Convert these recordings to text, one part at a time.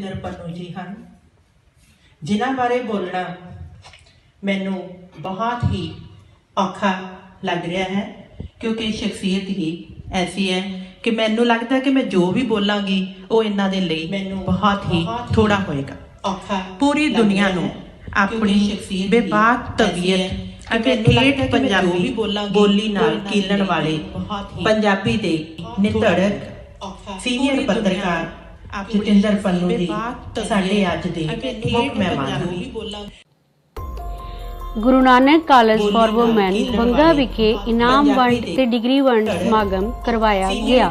ਨਿਰਪਨੂ ਜੀ ਹਨ ਜਿਨ੍ਹਾਂ ਬਾਰੇ ਬੋਲਣਾ ਮੈਨੂੰ ਬਹੁਤ ਹੀ ਔਖਾ ਲੱਗ ਰਿਹਾ ਹੈ ਕਿਉਂਕਿ ਸ਼ਖਸੀਅਤ ਹੀ ਐਸੀ ਹੈ ਕਿ ਮੈਨੂੰ ਲੱਗਦਾ ਕਿ ਮੈਂ ਜੋ ਵੀ ਬੋਲਾਂਗੀ ਉਹ ਇਹਨਾਂ ਦੇ ਲਈ ਮੈਨੂੰ ਬਹੁਤ ਹੀ ਥੋੜਾ ਹੋਏਗਾ ਔਖਾ ਪੂਰੀ ਦੁਨੀਆ ਨੂੰ ਆਪਣੀ ਸ਼ਖਸੀਅਤ ਬੇਬਾਕ ਤਬੀਅਤ ਅਤੇ ਠੇਠ ਪੰਜਾਬੀ ਬੋਲੀ ਨਾਲ ਕੀਲਣ ਵਾਲੇ ਪੰਜਾਬੀ ਦੇ ਨਿਧੜਕ ਸੀਨੀਅਰ ਪੱਤਰਕਾਰ ਜਤਿੰਦਰ ਪੰਨੂ ਜੀ ਸਾਡੇ ਅੱਜ ਦੇ ਮੁੱਖ ਮਹਿਮਾਨ Guru Nanak college for women Banga ਵਿਖੇ ਇਨਾਮ ਵੰਡ ਤੇ ਡਿਗਰੀ ਵੰਡ ਸਮਾਗਮ ਕਰਵਾਇਆ ਗਿਆ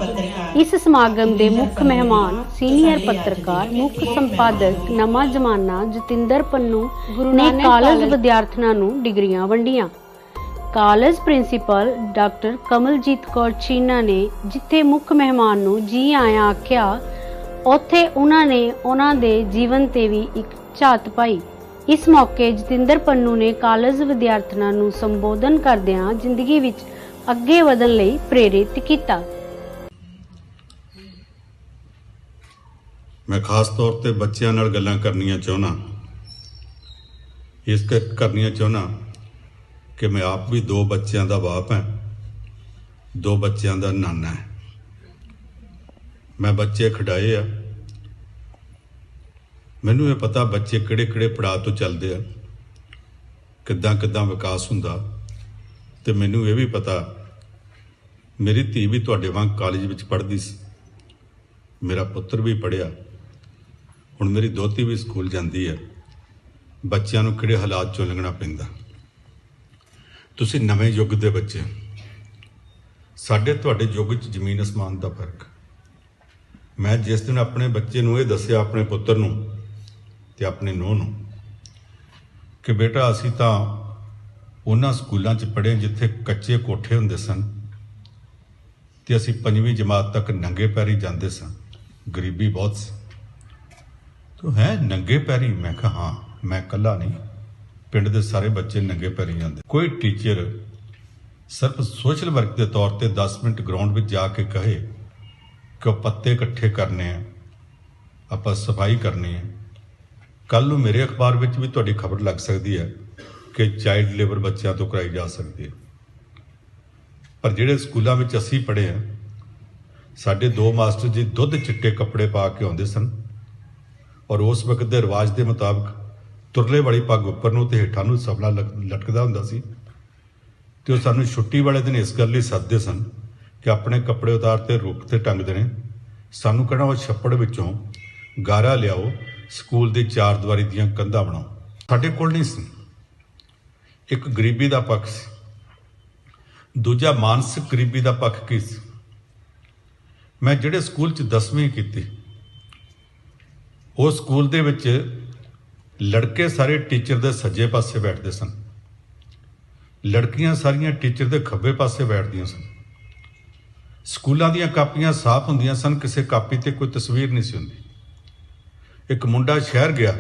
ਇਸ ਸਮਾਗਮ ਦੇ ਮੁੱਖ ਮਹਿਮਾਨ ਸੀਨੀਅਰ ਪੱਤਰਕਾਰ ਮੁੱਖ ਸੰਪਾਦਕ ਨਮਾ ਜ਼ਮਾਨਾ ਜਤਿੰਦਰ ਪੰਨੂ ਗੁਰੂ ਨਾਨਕ ਕਾਲਜ ਵਿਦਿਆਰਥੀਆਂ ਨੂੰ ਡਿਗਰੀਆਂ ਵੰਡੀਆਂ college principal doctor Kamaljit Kaur Cheena ਨੇ ਜਿੱਥੇ ਮੁੱਖ ਮਹਿਮਾਨ ਨੂੰ ਜੀ ਆਇਆਂ ਆਖਿਆ ਉੱਥੇ ਉਹਨਾਂ ਨੇ ਉਹਨਾਂ ਦੇ ਜੀਵਨ ਤੇ ਵੀ ਇੱਕ ਝਾਤ ਪਾਈ ਇਸ ਮੌਕੇ ਜਤਿੰਦਰ ਪੰਨੂ ਨੇ ਕਾਲਜ ਵਿਦਿਆਰਥਣਾਂ ਨੂੰ ਸੰਬੋਧਨ ਕਰਦਿਆਂ ਜ਼ਿੰਦਗੀ ਵਿੱਚ ਅੱਗੇ ਵਧਣ ਲਈ ਪ੍ਰੇਰਿਤ ਕੀਤਾ ਮੈਂ ਖਾਸ ਤੌਰ ਤੇ ਬੱਚਿਆਂ ਨਾਲ ਗੱਲਾਂ ਕਰਨੀਆਂ ਚਾਹੁੰਨਾ ਇਸ ਕਰਨੀਆਂ ਚਾਹੁੰਨਾ ਕਿ ਮੈਂ ਆਪ ਵੀ ਦੋ ਬੱਚਿਆਂ ਦਾ ਬਾਪ ਹਾਂ ਦੋ ਬੱਚਿਆਂ ਦਾ ਨਾਨਾ ਹਾਂ ਮੈਂ ਬੱਚੇ ਖੜਾਏ ਆ ਮੈਨੂੰ ਇਹ ਪਤਾ ਬੱਚੇ ਕਿਹੜੇ-ਕਿਹੜੇ ਪੜਾਅ ਤੋਂ ਚੱਲਦੇ ਆ ਕਿੱਦਾਂ ਕਿੱਦਾਂ ਵਿਕਾਸ ਹੁੰਦਾ ਤੇ ਮੈਨੂੰ ਇਹ ਵੀ ਪਤਾ ਮੇਰੀ ਧੀ ਵੀ ਤੁਹਾਡੇ ਵਾਂਗ ਕਾਲਜ ਵਿੱਚ ਪੜ੍ਹਦੀ ਸੀ ਮੇਰਾ ਪੁੱਤਰ ਵੀ ਪੜਿਆ ਹੁਣ ਮੇਰੀ ਦੋਤੀ ਵੀ ਸਕੂਲ ਜਾਂਦੀ ਹੈ ਬੱਚਿਆਂ ਨੂੰ ਕਿਹੜੇ ਹਾਲਾਤ ਚੋਂ ਲੰਘਣਾ ਪੈਂਦਾ ਤੁਸੀਂ ਨਵੇਂ ਯੁੱਗ ਦੇ ਬੱਚੇ ਸਾਡੇ ਤੁਹਾਡੇ ਯੁੱਗ 'ਚ ਜ਼ਮੀਨ ਅਸਮਾਨ ਦਾ ਫਰਕ ਮੈਂ ਜਿਸ ਦਿਨ ਆਪਣੇ ਬੱਚੇ ਨੂੰ ਇਹ ਦੱਸਿਆ ਆਪਣੇ ਪੁੱਤਰ ਨੂੰ ਤੇ ਆਪਣੇ ਨੂੰਹ ਨੂੰ ਕਿ ਬੇਟਾ ਅਸੀਂ ਤਾਂ ਉਹਨਾਂ ਸਕੂਲਾਂ 'ਚ ਪੜ੍ਹੇ ਜਿੱਥੇ ਕੱਚੇ ਕੋਠੇ ਹੁੰਦੇ ਸਨ ਤੇ ਅਸੀਂ ਪੰਜਵੀਂ ਜਮਾਤ ਤੱਕ ਨੰਗੇ ਪੈਰੀ ਜਾਂਦੇ ਸਾਂ ਗਰੀਬੀ ਬਹੁਤ ਸੀ ਤੋ ਹੈ ਨੰਗੇ ਪੈਰੀ ਮੈਂ ਕਿਹਾ ਹਾਂ ਮੈਂ ਇਕੱਲਾ ਨਹੀਂ ਪਿੰਡ ਦੇ ਸਾਰੇ ਬੱਚੇ ਨੰਗੇ ਪੈਰੀ ਜਾਂਦੇ ਕੋਈ ਟੀਚਰ ਸਿਰਫ ਸੋਸ਼ਲ ਵਰਕ ਦੇ ਤੌਰ ਤੇ 10 ਮਿੰਟ ਗਰਾਊਂਡ ਵਿੱਚ ਜਾ ਕੇ ਕਹੇ ਕਿ ਉਹ ਪੱਤੇ ਇਕੱਠੇ ਕਰਨੇ ਆ ਆਪਾਂ ਸਫਾਈ ਕਰਨੀ ਹੈ ਕੱਲ ਨੂੰ ਮੇਰੇ ਅਖਬਾਰ ਵਿੱਚ ਵੀ ਤੁਹਾਡੀ ਖਬਰ ਲੱਗ ਸਕਦੀ ਹੈ ਕਿ ਚਾਈਲਡ ਲੇਬਰ ਬੱਚਿਆਂ ਤੋਂ ਕਰਾਈ ਜਾ ਸਕਦੀ ਹੈ ਪਰ ਜਿਹੜੇ ਸਕੂਲਾਂ ਵਿੱਚ ਅਸੀਂ ਪੜ੍ਹੇ ਆ ਸਾਡੇ ਦੋ ਮਾਸਟਰ ਜੀ ਦੁੱਧ ਚਿੱਟੇ ਕੱਪੜੇ ਪਾ ਕੇ ਆਉਂਦੇ ਸਨ ਔਰ ਉਸ ਵਕਤ ਦੇ ਰਿਵਾਜ ਦੇ ਮੁਤਾਬਕ ਤੁਰਲੇ ਵਾਲੀ ਪੱਗ ਉੱਪਰ ਨੂੰ ਤੇ ਹੇਠਾਂ ਨੂੰ ਸਫਲਾ ਲਟਕਦਾ ਹੁੰਦਾ ਸੀ ਤੇ ਉਹ ਸਾਨੂੰ ਛੁੱਟੀ ਵਾਲੇ ਦਿਨ ਇਸ ਗੱਲ ਲਈ ਸੱਦਦੇ ਸਨ ਕਿ ਆਪਣੇ ਕੱਪੜੇ ਉਤਾਰ ਤੇ ਰੁੱਖ ਤੇ ਟੰਗਦੇ ਨੇ ਸਾਨੂੰ ਕਹਣਾ ਉਹ ਛੱਪੜ ਵਿੱਚੋਂ ਗਾਰਾ ਲਿਆਓ ਸਕੂਲ ਦੀ ਚਾਰ ਦੀਵਾਰੀ ਦੀਆਂ ਕੰਧਾਂ ਬਣਾਓ ਸਾਡੇ ਕੋਲ ਨਹੀਂ ਸੀ ਇੱਕ ਗਰੀਬੀ ਦਾ ਪੱਖ ਸੀ ਦੂਜਾ ਮਾਨਸਿਕ ਗਰੀਬੀ ਦਾ ਪੱਖ ਕੀ ਸੀ ਮੈਂ ਜਿਹੜੇ ਸਕੂਲ 'ਚ 10ਵੀਂ ਕੀਤੀ ਉਹ ਸਕੂਲ ਦੇ ਵਿੱਚ ਲੜਕੇ ਸਾਰੇ ਟੀਚਰ ਦੇ ਸੱਜੇ ਪਾਸੇ ਬੈਠਦੇ ਸਨ ਲੜਕੀਆਂ ਸਾਰੀਆਂ ਟੀਚਰ ਦੇ ਖੱਬੇ ਪਾਸੇ ਬੈਠਦੀਆਂ ਸਨ ਸਕੂਲਾਂ ਦੀਆਂ ਕਾਪੀਆਂ ਸਾਫ਼ ਹੁੰਦੀਆਂ ਸਨ ਕਿਸੇ ਕਾਪੀ ਤੇ ਕੋਈ ਤਸਵੀਰ ਨਹੀਂ ਸੀ ਹੁੰਦੀ ਇੱਕ ਮੁੰਡਾ ਸ਼ਹਿਰ ਗਿਆ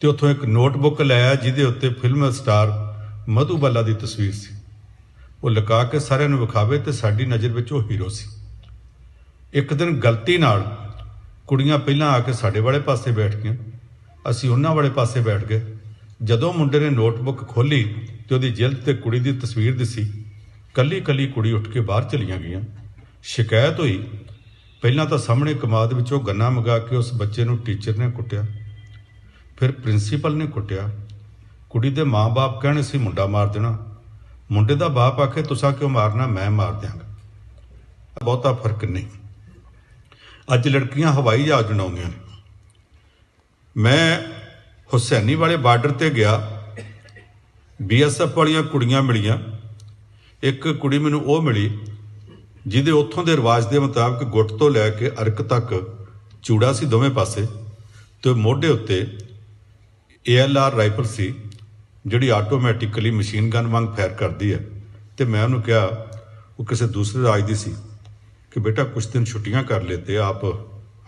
ਤੇ ਉੱਥੋਂ ਇੱਕ ਨੋਟਬੁੱਕ ਲਿਆ ਜਿਹਦੇ ਉੱਤੇ ਫਿਲਮ ਸਟਾਰ ਮਧੂ ਬੱਲਾ ਦੀ ਤਸਵੀਰ ਸੀ ਉਹ ਲਗਾ ਕੇ ਸਾਰਿਆਂ ਨੂੰ ਵਿਖਾਵੇ ਤੇ ਸਾਡੀ ਨਜ਼ਰ ਵਿੱਚ ਉਹ ਹੀਰੋ ਸੀ ਇੱਕ ਦਿਨ ਗਲਤੀ ਨਾਲ ਕੁੜੀਆਂ ਪਹਿਲਾਂ ਆ ਕੇ ਸਾਡੇ ਵਾਲੇ ਪਾਸੇ ਬੈਠ ਗਈਆਂ ਅਸੀਂ ਉਹਨਾਂ ਵਾਲੇ ਪਾਸੇ ਬੈਠ ਗਏ ਜਦੋਂ ਮੁੰਡੇ ਨੇ ਨੋਟਬੁੱਕ ਖੋਲੀ ਤੇ ਉਹਦੀ ਜਿਲਦ ਤੇ ਕੁੜੀ ਦੀ ਤਸਵੀਰ ਦਿਸੀ ਕੱਲੀ ਕੱਲੀ ਕੁੜੀ ਉੱਠ ਕੇ ਬਾਹਰ ਚਲੀਆਂ ਗਈਆਂ ਸ਼ਿਕਾਇਤ ਹੋਈ ਪਹਿਲਾਂ ਤਾਂ ਸਾਹਮਣੇ ਕਮਾਦ ਵਿੱਚੋਂ ਗੰਨਾ ਮਗਾ ਕੇ ਉਸ ਬੱਚੇ ਨੂੰ ਟੀਚਰ ਨੇ ਕੁੱਟਿਆ ਫਿਰ ਪ੍ਰਿੰਸੀਪਲ ਨੇ ਕੁੱਟਿਆ ਕੁੜੀ ਦੇ ਮਾਪੇ ਕਹਿਣੇ ਸੀ ਮੁੰਡਾ ਮਾਰ ਦੇਣਾ ਮੁੰਡੇ ਦਾ ਬਾਪ ਆਖੇ ਤੁਸੀਂ ਕਿਉਂ ਮਾਰਨਾ ਮੈਂ ਮਾਰ ਦਿਆਂਗਾ ਬਹੁਤਾ ਫਰਕ ਨਹੀਂ ਅੱਜ ਲੜਕੀਆਂ ਹਵਾਈ ਜਹਾਜ਼ ਬਣਾਉਂਦੀਆਂ ਨੇ ਮੈਂ ਹੁਸੈਨੀ ਵਾਲੇ ਬਾਰਡਰ ਤੇ ਗਿਆ ਬੀਐਸਐਫ ਵਾਲੀਆਂ ਕੁੜੀਆਂ ਮਿਲੀਆਂ ਇੱਕ ਕੁੜੀ ਮੈਨੂੰ ਉਹ ਮਿਲੀ ਜਿਹਦੇ ਉੱਥੋਂ ਦੇ ਰਿਵਾਜ ਦੇ ਮੁਤਾਬਕ ਗੁੱਟ ਤੋਂ ਲੈ ਕੇ ਅਰਕ ਤੱਕ ਚੂੜਾ ਸੀ ਦੋਵੇਂ ਪਾਸੇ ਤੇ ਮੋਢੇ ਉੱਤੇ ਏਐਲਆਰ ਰਾਈਫਲ ਸੀ ਜਿਹੜੀ ਆਟੋਮੈਟਿਕਲੀ ਮਸ਼ੀਨ ਗਨ ਵਾਂਗ ਫਾਇਰ ਕਰਦੀ ਹੈ ਤੇ ਮੈਂ ਉਹਨੂੰ ਕਿਹਾ ਉਹ ਕਿਸੇ ਦੂਸਰੇ ਰਾਜ ਦੀ ਸੀ ਕਿ ਬੇਟਾ ਕੁਝ ਦਿਨ ਛੁੱਟੀਆਂ ਕਰ ਲੈਤੇ ਆਪ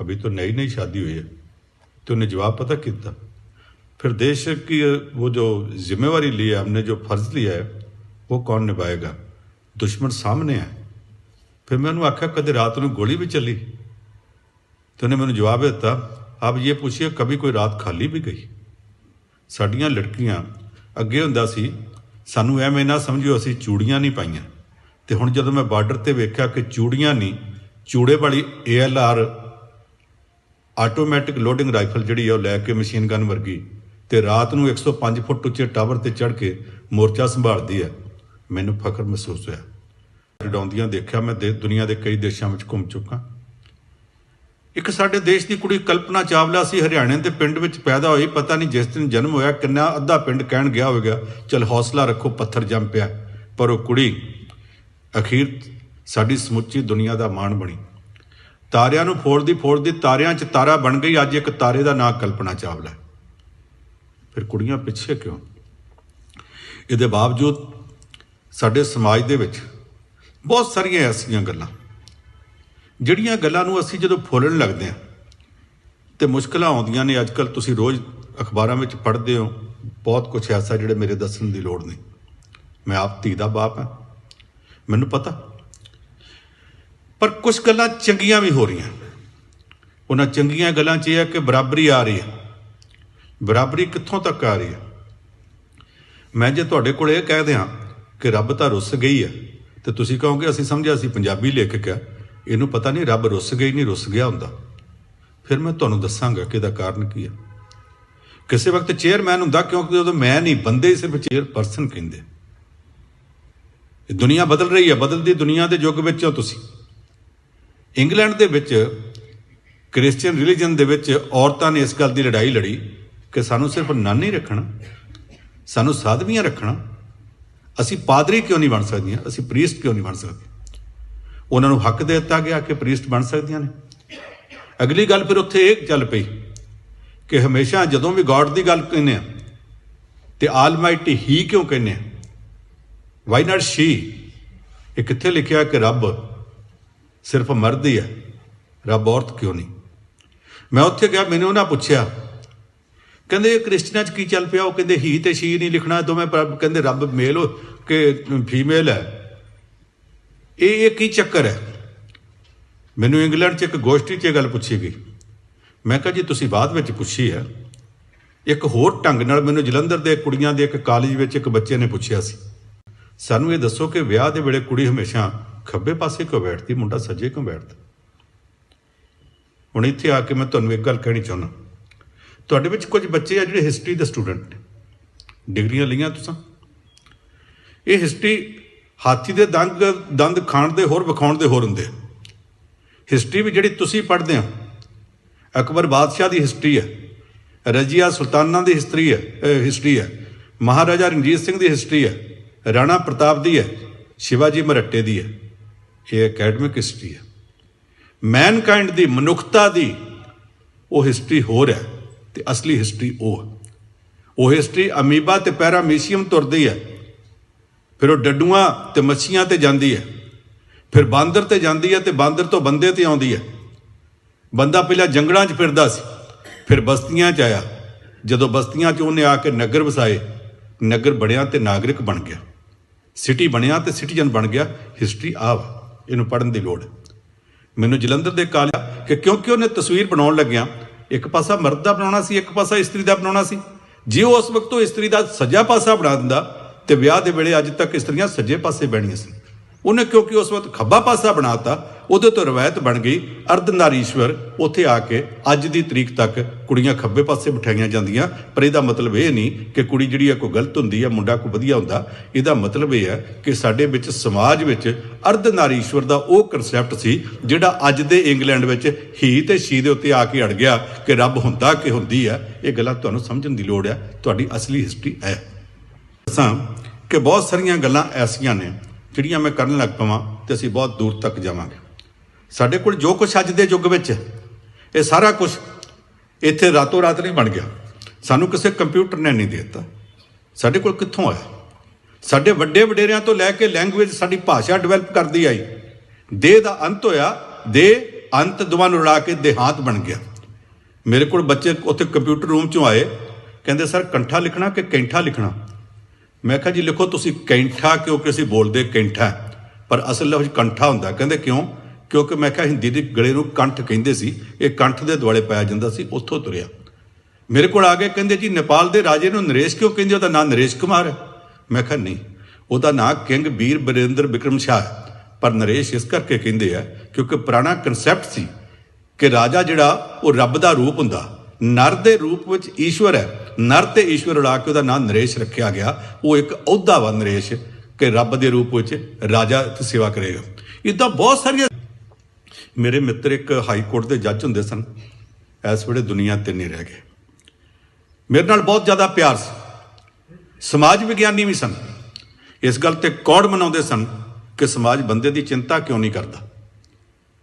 ਅਭੀ ਤੋਂ ਨਈ ਨਈ ਸ਼ਾਦੀ ਹੋਈ ਹੈ ਤੇ ਉਹਨੇ ਜਵਾਬ ਪਤਾ ਕੀਤਾ ਫਿਰ ਦੇਸ਼ ਕੀ ਉਹ ਜੋ ਜ਼ਿੰਮੇਵਾਰੀ ਲਈ ਹੈ हमने ਜੋ ਫਰਜ਼ ਲਿਆ ਹੈ ਉਹ ਕੌਣ ਨਿਭਾਏਗਾ ਦੁਸ਼ਮਣ ਸਾਹਮਣੇ ਆ ਫਿਰ ਮੈਂ ਉਹਨੂੰ ਆਖਿਆ ਕਦੇ ਰਾਤ ਨੂੰ ਗੋਲੀ ਵੀ ਚੱਲੀ ਤੇ ਉਹਨੇ ਮੈਨੂੰ ਜਵਾਬ ਦਿੱਤਾ ਆਪ ਇਹ ਪੁੱਛਿਓ ਕਦੇ ਕੋਈ ਰਾਤ ਖਾਲੀ ਵੀ ਗਈ ਸਾਡੀਆਂ ਲੜਕੀਆਂ ਅੱਗੇ ਹੁੰਦਾ ਸੀ ਸਾਨੂੰ ਐਵੇਂ ਨਾ ਸਮਝਿਓ ਅਸੀਂ ਚੂੜੀਆਂ ਨਹੀਂ ਪਾਈਆਂ ਤੇ ਹੁਣ ਜਦੋਂ ਮੈਂ ਬਾਰਡਰ ਤੇ ਵੇਖਿਆ ਕਿ ਚੂੜੀਆਂ ਨਹੀਂ ਚੂੜੇ ਵਾਲੀ ਏਐਲਆਰ ਆਟੋਮੈਟਿਕ ਲੋਡਿੰਗ ਰਾਈਫਲ ਜਿਹੜੀ ਆ ਉਹ ਲੈ ਕੇ ਮਸ਼ੀਨ ਗਨ ਵਰਗੀ ਤੇ ਰਾਤ ਨੂੰ 105 ਫੁੱਟ ਉੱਚੇ ਟਾਵਰ ਤੇ ਚੜ ਕੇ ਮੋਰਚਾ ਸੰਭਾਲਦੀ ਹੈ ਮੈਨੂੰ ਫਖਰ ਮਹਿਸੂਸ ਹੋਇਆ ਰਡਾਉਂਦੀਆਂ ਦੇਖਿਆ ਮੈਂ ਦੁਨੀਆ ਦੇ ਕਈ ਦੇਸ਼ਾਂ ਵਿੱਚ ਘੁੰਮ ਚੁੱਕਾ ਇੱਕ ਸਾਡੇ ਦੇਸ਼ ਦੀ ਕੁੜੀ ਕਲਪਨਾ ਚਾਵਲਾ ਸੀ ਹਰਿਆਣੇ ਦੇ ਪਿੰਡ ਵਿੱਚ ਪੈਦਾ ਹੋਈ ਪਤਾ ਨਹੀਂ ਜਿਸ ਦਿਨ ਜਨਮ ਹੋਇਆ ਕਿੰਨਾ ਅੱਧਾ ਪਿੰਡ ਕਹਿਣ ਗਿਆ ਹੋਵੇਗਾ ਚਲ ਹੌਸਲਾ ਰੱਖੋ ਪੱਥਰ ਜੰਮ ਪਿਆ ਪਰ ਉਹ ਕੁੜੀ ਅਖੀਰ ਸਾਡੀ ਸਮੁੱਚੀ ਦੁਨੀਆ ਦਾ ਮਾਣ ਬਣੀ ਤਾਰਿਆਂ ਨੂੰ ਫੋੜਦੀ ਫੋੜਦੀ ਤਾਰਿਆਂ 'ਚ ਤਾਰਾ ਬਣ ਗਈ ਅੱਜ ਇੱਕ ਤਾਰੇ ਦਾ ਨਾਮ ਕਲਪਨਾ ਚਾਵਲਾ ਫਿਰ ਕੁੜੀਆਂ ਪਿੱਛੇ ਕਿਉਂ ਇਹਦੇ ਬਾਵਜੂਦ ਸਾਡੇ ਸਮਾਜ ਦੇ ਵਿੱਚ ਬਹੁਤ ਸਾਰੀਆਂ ਐਸੀਆਂ ਗੱਲਾਂ ਜਿਹੜੀਆਂ ਗੱਲਾਂ ਨੂੰ ਅਸੀਂ ਜਦੋਂ ਫੋਲਣ ਲੱਗਦੇ ਆ ਤੇ ਮੁਸ਼ਕਲਾਂ ਆਉਂਦੀਆਂ ਨੇ ਅੱਜਕੱਲ ਤੁਸੀਂ ਰੋਜ਼ ਅਖਬਾਰਾਂ ਵਿੱਚ ਪੜ੍ਹਦੇ ਹੋ ਬਹੁਤ ਕੁਝ ਐਸਾ ਜਿਹੜੇ ਮੇਰੇ ਦੱਸਣ ਦੀ ਲੋੜ ਨਹੀਂ ਮੈਂ ਆਪ ਧੀ ਦਾ ਬਾਪ ਹਾਂ ਮੈਨੂੰ ਪਤਾ ਪਰ ਕੁਝ ਗੱਲਾਂ ਚੰਗੀਆਂ ਵੀ ਹੋ ਰਹੀਆਂ ਉਹਨਾਂ ਚੰਗੀਆਂ ਗੱਲਾਂ 'ਚ ਇਹ ਹੈ ਕਿ ਬਰਾਬਰੀ ਆ ਰਹੀ ਹੈ ਬਰਾਬਰੀ ਕਿੱਥੋਂ ਤੱਕ ਆ ਰਹੀ ਹੈ ਮੈਂ ਜੇ ਤੁਹਾਡੇ ਕੋਲ ਇਹ ਕਹਿ ਦਿਆਂ ਕਿ ਰੱਬ ਤਾਂ ਰੁੱਸ ਗਈ ਆ ਤੇ ਤੁਸੀਂ ਕਹੋਗੇ ਅਸੀਂ ਸਮਝਿਆ ਸੀ ਪੰਜਾਬੀ ਲੇਖਕ ਆ ਇਹਨੂੰ ਪਤਾ ਨਹੀਂ ਰੱਬ ਰੁੱਸ ਗਈ ਨਹੀਂ ਰੁੱਸ ਗਿਆ ਹੁੰਦਾ ਫਿਰ ਮੈਂ ਤੁਹਾਨੂੰ ਦੱਸਾਂਗਾ ਕਿ ਇਹਦਾ ਕਾਰਨ ਕੀ ਆ ਕਿਸੇ ਵਕਤ ਚੇਅਰਮੈਨ ਹੁੰਦਾ ਕਿਉਂਕਿ ਉਦੋਂ ਮੈਂ ਨਹੀਂ ਬੰਦੇ ਹੀ ਸਿਰਫ ਪਰਸਨ ਕਹਿੰਦੇ ਇਹ ਦੁਨੀਆ ਬਦਲ ਰਹੀ ਹੈ ਬਦਲਦੀ ਦੁਨੀਆ ਦੇ ਯੁੱਗ ਵਿੱਚ ਹੋ ਤੁਸੀਂ ਇੰਗਲੈਂਡ ਦੇ ਵਿੱਚ ਕ੍ਰਿਸਚੀਅਨ ਰਿਲੀਜੀਅਨ ਦੇ ਵਿੱਚ ਔਰਤਾਂ ਨੇ ਇਸ ਗੱਲ ਦੀ ਲੜਾਈ ਲੜੀ ਕਿ ਸਾਨੂੰ ਸਿਰਫ ਨਾਨੀ ਰੱਖਣਾ ਸਾਨੂੰ ਸਾਧਵੀਆਂ ਰੱਖਣਾ ਅਸੀਂ ਪਾਦਰੀ ਕਿਉਂ ਨਹੀਂ ਬਣ ਸਕਦੀਆਂ ਅਸੀਂ ਪ੍ਰੀਸਟ ਕਿਉਂ ਨਹੀਂ ਬਣ ਸਕਦੇ ਉਹਨਾਂ ਨੂੰ ਹੱਕ ਦੇ ਦਿੱਤਾ ਗਿਆ ਕਿ ਪ੍ਰੀਸਟ ਬਣ ਸਕਦੀਆਂ ਨੇ ਅਗਲੀ ਗੱਲ ਫਿਰ ਉੱਥੇ ਇਹ ਚੱਲ ਪਈ ਕਿ ਹਮੇਸ਼ਾ ਜਦੋਂ ਵੀ ਗੋਡ ਦੀ ਗੱਲ ਕਹਿੰਦੇ ਆ ਤੇ ਆਲਮਾਈਟੀ ਹੀ ਕਿਉਂ ਕਹਿੰਦੇ ਆ ਵਾਈ ਨਾਟ ਸ਼ੀ ਇਹ ਕਿੱਥੇ ਲਿਖਿਆ ਕਿ ਰੱਬ ਸਿਰਫ ਮਰਦ ਹੀ ਹੈ ਰੱਬ ਔਰਤ ਕਿਉਂ ਨਹੀਂ ਮੈਂ ਉੱਥੇ ਗਿਆ ਮੈਨੂੰ ਉਹਨਾਂ ਪੁੱਛਿਆ ਕਹਿੰਦੇ ਕ੍ਰਿਸਚੀਅਨਾਂ 'ਚ ਕੀ ਚੱਲ ਪਿਆ ਉਹ ਕਹਿੰਦੇ ਹੀ ਤੇ ਸ਼ੀ ਨਹੀਂ ਲਿਖਣਾ ਦੋਵੇਂ ਕਹਿੰਦੇ ਰੱਬ ਮੇਲ ਕਿ ਫੀਮੇਲ ਹੈ ਇਹ ਇਹ ਕੀ ਚੱਕਰ ਹੈ ਮੈਨੂੰ ਇੰਗਲੈਂਡ 'ਚ ਇੱਕ ਗੋਸ਼ਟੀ 'ਚ ਇਹ ਗੱਲ ਪੁੱਛੀ ਗਈ ਮੈਂ ਕਿਹਾ ਜੀ ਤੁਸੀਂ ਬਾਅਦ ਵਿੱਚ ਪੁੱਛੀ ਹੈ ਇੱਕ ਹੋਰ ਢੰਗ ਨਾਲ ਮੈਨੂੰ ਜਲੰਧਰ ਦੇ ਕੁੜੀਆਂ ਦੇ ਇੱਕ ਕਾਲਜ ਵਿੱਚ ਇੱਕ ਬੱਚੇ ਨੇ ਪੁੱਛਿਆ ਸੀ ਸਾਨੂੰ ਇਹ ਦੱਸੋ ਕਿ ਵਿਆਹ ਦੇ ਵੇਲੇ ਕੁੜੀ ਹਮੇਸ਼ਾ ਖੱਬੇ ਪਾਸੇ ਕਿਉਂ ਬੈਠਦੀ ਮੁੰਡਾ ਸੱਜੇ ਕਿਉਂ ਬੈਠਦਾ ਹੁਣ ਇੱਥੇ ਆ ਕੇ ਮੈਂ ਤੁਹਾਨੂੰ ਇੱਕ ਗੱਲ ਕਹਿਣੀ ਚਾਹੁੰਦਾ ਤੁਹਾਡੇ ਵਿੱਚ ਕੁਝ ਬੱਚੇ ਆ ਜਿਹੜੇ ਹਿਸਟਰੀ ਦੇ ਸਟੂਡੈਂਟ ਡਿਗਰੀਆਂ ਲਈਆਂ ਤੁਸੀਂ ਇਹ ਹਿਸਟਰੀ ਹਾਥੀ ਦੇ ਦੰਦ ਦੰਦ ਖਾਣ ਦੇ ਹੋਰ ਵਿਖਾਉਣ ਦੇ ਹੋਰ ਹੁੰਦੇ ਹਿਸਟਰੀ ਵੀ ਜਿਹੜੀ ਤੁਸੀਂ ਪੜ੍ਹਦੇ ਹੋ ਅਕਬਰ ਬਾਦਸ਼ਾਹ ਦੀ ਹਿਸਟਰੀ ਹੈ ਰਜੀਆ ਸੁਲਤਾਨਾਂ ਦੀ ਹਿਸਟਰੀ ਹੈ ਹਿਸਟਰੀ ਹੈ ਮਹਾਰਾਜਾ ਰਣਜੀਤ ਸਿੰਘ ਦੀ ਹਿਸਟਰੀ ਹੈ ਰਾਣਾ ਪ੍ਰਤਾਪ ਦੀ ਹੈ ਸ਼ਿਵਾਜੀ ਮਰੱਟੇ ਦੀ ਹੈ ਇਹ ਅਕੈਡਮਿਕ ਹਿਸਟਰੀ ਹੈ ਮੈਨਕਾਈਂਡ ਦੀ ਮਨੁੱਖਤਾ ਦੀ ਉਹ ਹਿਸਟਰੀ ਹੋਰ ਹੈ ਤੇ ਅਸਲੀ ਹਿਸਟਰੀ ਉਹ ਉਹ ਹਿਸਟਰੀ ਅਮੀਬਾ ਤੇ ਪੈਰਾਮੀਸ਼ੀਅਮ ਤੁਰਦੀ ਹੈ ਫਿਰ ਉਹ ਡੱਡੂਆਂ ਤੇ ਮੱਛੀਆਂ ਤੇ ਜਾਂਦੀ ਹੈ ਫਿਰ ਬਾਂਦਰ ਤੇ ਜਾਂਦੀ ਹੈ ਤੇ ਬਾਂਦਰ ਤੋਂ ਬੰਦੇ ਤੇ ਆਉਂਦੀ ਹੈ ਬੰਦਾ ਪਹਿਲਾਂ ਜੰਗਲਾਂ 'ਚ ਫਿਰਦਾ ਸੀ ਫਿਰ ਬਸਤੀਆਂ 'ਚ ਆਇਆ ਜਦੋਂ ਬਸਤੀਆਂ 'ਚ ਉਹਨੇ ਆ ਕੇ ਨਗਰ ਵਸਾਏ ਨਗਰ ਬਣਿਆ ਤੇ ਨਾਗਰਿਕ ਬਣ ਗਿਆ ਸਿਟੀ ਬਣਿਆ ਤੇ ਸਿਟੀਜ਼ਨ ਬਣ ਗਿਆ ਹਿਸਟਰੀ ਆਵ ਇਹਨੂੰ ਪੜਨ ਦੀ ਲੋੜ ਮੈਨੂੰ ਜਲੰਧਰ ਦੇ ਕਾਲਿਆ ਕਿ ਕਿਉਂਕਿ ਉਹਨੇ ਤਸਵੀਰ ਬਣਾਉਣ ਲੱਗਿਆ ਇੱਕ ਪਾਸਾ ਮਰਦ ਦਾ ਬਣਾਉਣਾ ਸੀ ਇੱਕ ਪਾਸਾ ਇਸਤਰੀ ਦਾ ਬਣਾਉਣਾ ਸੀ ਜੇ ਉਸ ਵਕਤ ਉਹ ਇਸਤਰੀ ਦਾ ਸੱਜਾ ਪਾਸਾ ਬਣਾ ਦਿੰਦਾ ਤੇ ਵਿਆਹ ਦੇ ਵੇਲੇ ਅੱਜ ਤੱਕ ਇਸਤਰੀਆਂ ਸੱਜੇ ਪਾਸੇ ਬਹਿਣੀਆਂ ਸੀ ਉਹਨੇ ਕਿਉਂਕਿ ਉਸ ਵਕਤ ਖੱਬਾ ਪਾਸਾ ਬਣਾਤਾ ਉਹਦੇ ਤੋਂ ਰਵਾਇਤ ਬਣ ਗਈ ਅਰਧਨਾਰੀਸ਼ਵਰ ਉੱਥੇ ਆ ਕੇ ਅੱਜ ਦੀ ਤਰੀਕ ਤੱਕ ਕੁੜੀਆਂ ਖੱਬੇ ਪਾਸੇ ਬਿਠਾਈਆਂ ਜਾਂਦੀਆਂ ਪਰ ਇਹਦਾ ਮਤਲਬ ਇਹ ਨਹੀਂ ਕਿ ਕੁੜੀ ਜਿਹੜੀ ਆ ਕੋਈ ਗਲਤ ਹੁੰਦੀ ਆ ਮੁੰਡਾ ਕੋਈ ਵਧੀਆ ਹੁੰਦਾ ਇਹਦਾ ਮਤਲਬ ਇਹ ਹੈ ਕਿ ਸਾਡੇ ਵਿੱਚ ਸਮਾਜ ਵਿੱਚ ਅਰਧਨਾਰੀਸ਼ਵਰ ਦਾ ਉਹ ਕਨਸੈਪਟ ਸੀ ਜਿਹੜਾ ਅੱਜ ਦੇ ਇੰਗਲੈਂਡ ਵਿੱਚ ਹੀ ਤੇ ਸ਼ੀ ਦੇ ਉੱਤੇ ਆ ਕੇ ਅੜ ਗਿਆ ਕਿ ਰੱਬ ਹੁੰਦਾ ਕਿ ਹੁੰਦੀ ਆ ਇਹ ਗੱਲਾਂ ਤੁਹਾਨੂੰ ਸਮਝਣ ਦੀ ਲੋੜ ਆ ਤੁਹਾਡੀ ਅਸਲੀ ਹਿਸਟਰੀ ਹੈ ਅਸਾਂ ਕਿ ਬਹੁਤ ਸਾਰੀਆਂ ਗੱਲਾਂ ਐਸੀਆਂ ਨੇ ਜਿਹੜੀਆਂ ਮੈਂ ਕਰਨ ਲੱਗ ਪਵਾਂ ਤੇ ਅਸੀਂ ਬਹੁਤ ਦੂਰ ਤੱਕ ਜਾਵਾਂਗੇ ਸਾਡੇ ਕੋਲ ਜੋ ਕੁਝ ਅੱਜ ਦੇ ਯੁੱਗ ਵਿੱਚ ਇਹ ਸਾਰਾ ਕੁਝ ਇੱਥੇ ਰਾਤੋਂ ਰਾਤ ਨਹੀਂ ਬਣ ਗਿਆ ਸਾਨੂੰ ਕਿਸੇ ਕੰਪਿਊਟਰ ਨੇ ਨਹੀਂ ਦਿੱਤਾ ਸਾਡੇ ਕੋਲ ਕਿੱਥੋਂ ਆਇਆ ਸਾਡੇ ਵੱਡੇ ਵਡੇਰਿਆਂ ਤੋਂ ਲੈ ਕੇ ਲੈਂਗੁਏਜ ਸਾਡੀ ਭਾਸ਼ਾ ਡਿਵੈਲਪ ਕਰਦੀ ਆਈ ਦੇ ਦਾ ਅੰਤ ਹੋਇਆ ਦੇ ਅੰਤ ਦੁਆ ਨੂੰ ਉਡਾ ਕੇ ਦੇਹਾਂਤ ਬਣ ਗਿਆ ਮੇਰੇ ਕੋਲ ਬੱਚੇ ਉੱਥੇ ਕੰਪਿਊਟਰ ਰੂਮ ਚੋਂ ਆਏ ਕਹਿੰਦੇ ਸਰ ਕੰਠਾ ਲਿਖਣਾ ਕਿ ਕੈਂਠਾ ਲਿਖਣਾ ਮੈਂ ਕਿਹਾ ਜੀ ਲਿਖੋ ਤੁਸੀਂ ਕੈਂਠਾ ਕਿਉਂਕਿ ਅਸੀਂ ਬੋਲਦੇ ਕੈਂਠਾ ਪਰ ਅਸਲ ਲਫ਼ਜ਼ ਕੰਠਾ ਹੁੰਦਾ ਕਹਿੰਦੇ ਕਿਉਂ ਕਿਉਂਕਿ ਮੈਂ ਕਿਹਾ ਹਿੰਦੀ ਦੇ ਗਲੇ ਨੂੰ ਕੰਠ ਕਹਿੰਦੇ ਸੀ ਇਹ ਕੰਠ ਦੇ ਦੁਆਲੇ ਪਾਇਆ ਜਾਂਦਾ ਸੀ ਉੱਥੋਂ ਤੁਰਿਆ ਮੇਰੇ ਕੋਲ ਆ ਕੇ ਕਹਿੰਦੇ ਜੀ ਨੇਪਾਲ ਦੇ ਰਾਜੇ ਨੂੰ ਨਰੇਸ਼ ਕਿਉਂ ਕਹਿੰਦੇ ਉਹਦਾ ਨਾਮ ਨਰੇਸ਼ ਕੁਮਾਰ ਹੈ ਮੈਂ ਕਿਹਾ ਨਹੀਂ ਉਹਦਾ ਨਾਮ ਕਿੰਗ ਵੀਰ ਬਰਿੰਦਰ ਵਿਕਰਮ ਸ਼ਾਹ ਪਰ ਨਰੇਸ਼ ਇਸ ਕਰਕੇ ਕਹਿੰਦੇ ਆ ਕਿਉਂਕਿ ਪੁਰਾਣਾ ਕਨਸੈਪਟ ਸੀ ਕਿ ਰਾਜਾ ਜਿਹੜਾ ਉਹ ਰੱਬ ਦਾ ਰੂਪ ਹੁੰਦਾ ਨਰ ਦੇ ਰੂਪ ਵਿੱਚ ਈਸ਼ਵਰ ਹੈ ਨਰ ਤੇ ਈਸ਼ਵਰ ਰਲਾ ਕੇ ਉਹਦਾ ਨਾਮ ਨਰੇਸ਼ ਰੱਖਿਆ ਗਿਆ ਉਹ ਇੱਕ ਅਹੁਦਾ ਵਾ ਨਰੇਸ਼ ਕਿ ਰੱਬ ਦੇ ਰੂਪ ਵਿੱਚ ਰਾਜਾ ਤੇ ਸੇਵਾ ਕਰੇਗਾ ਇਦਾਂ ਬਹੁਤ ਸਾਰੀਆਂ ਮੇਰੇ ਮਿੱਤਰ ਇੱਕ ਹਾਈ ਕੋਰਟ ਦੇ ਜੱਜ ਹੁੰਦੇ ਸਨ ਐਸ ਵੇਲੇ ਦੁਨੀਆ ਤੇ ਨਹੀਂ ਰਹਿ ਗਏ ਮੇਰੇ ਨਾਲ ਬਹੁਤ ਜ਼ਿਆਦਾ ਪਿਆਰ ਸੀ ਸਮਾਜ ਵਿਗਿਆਨੀ ਵੀ ਸਨ ਇਸ ਗੱਲ ਤੇ ਕੌੜ ਮਨਾਉਂਦੇ ਸਨ ਕਿ ਸਮਾਜ ਬੰਦੇ ਦੀ ਚਿੰਤਾ ਕਿਉਂ ਨਹੀਂ ਕਰਦਾ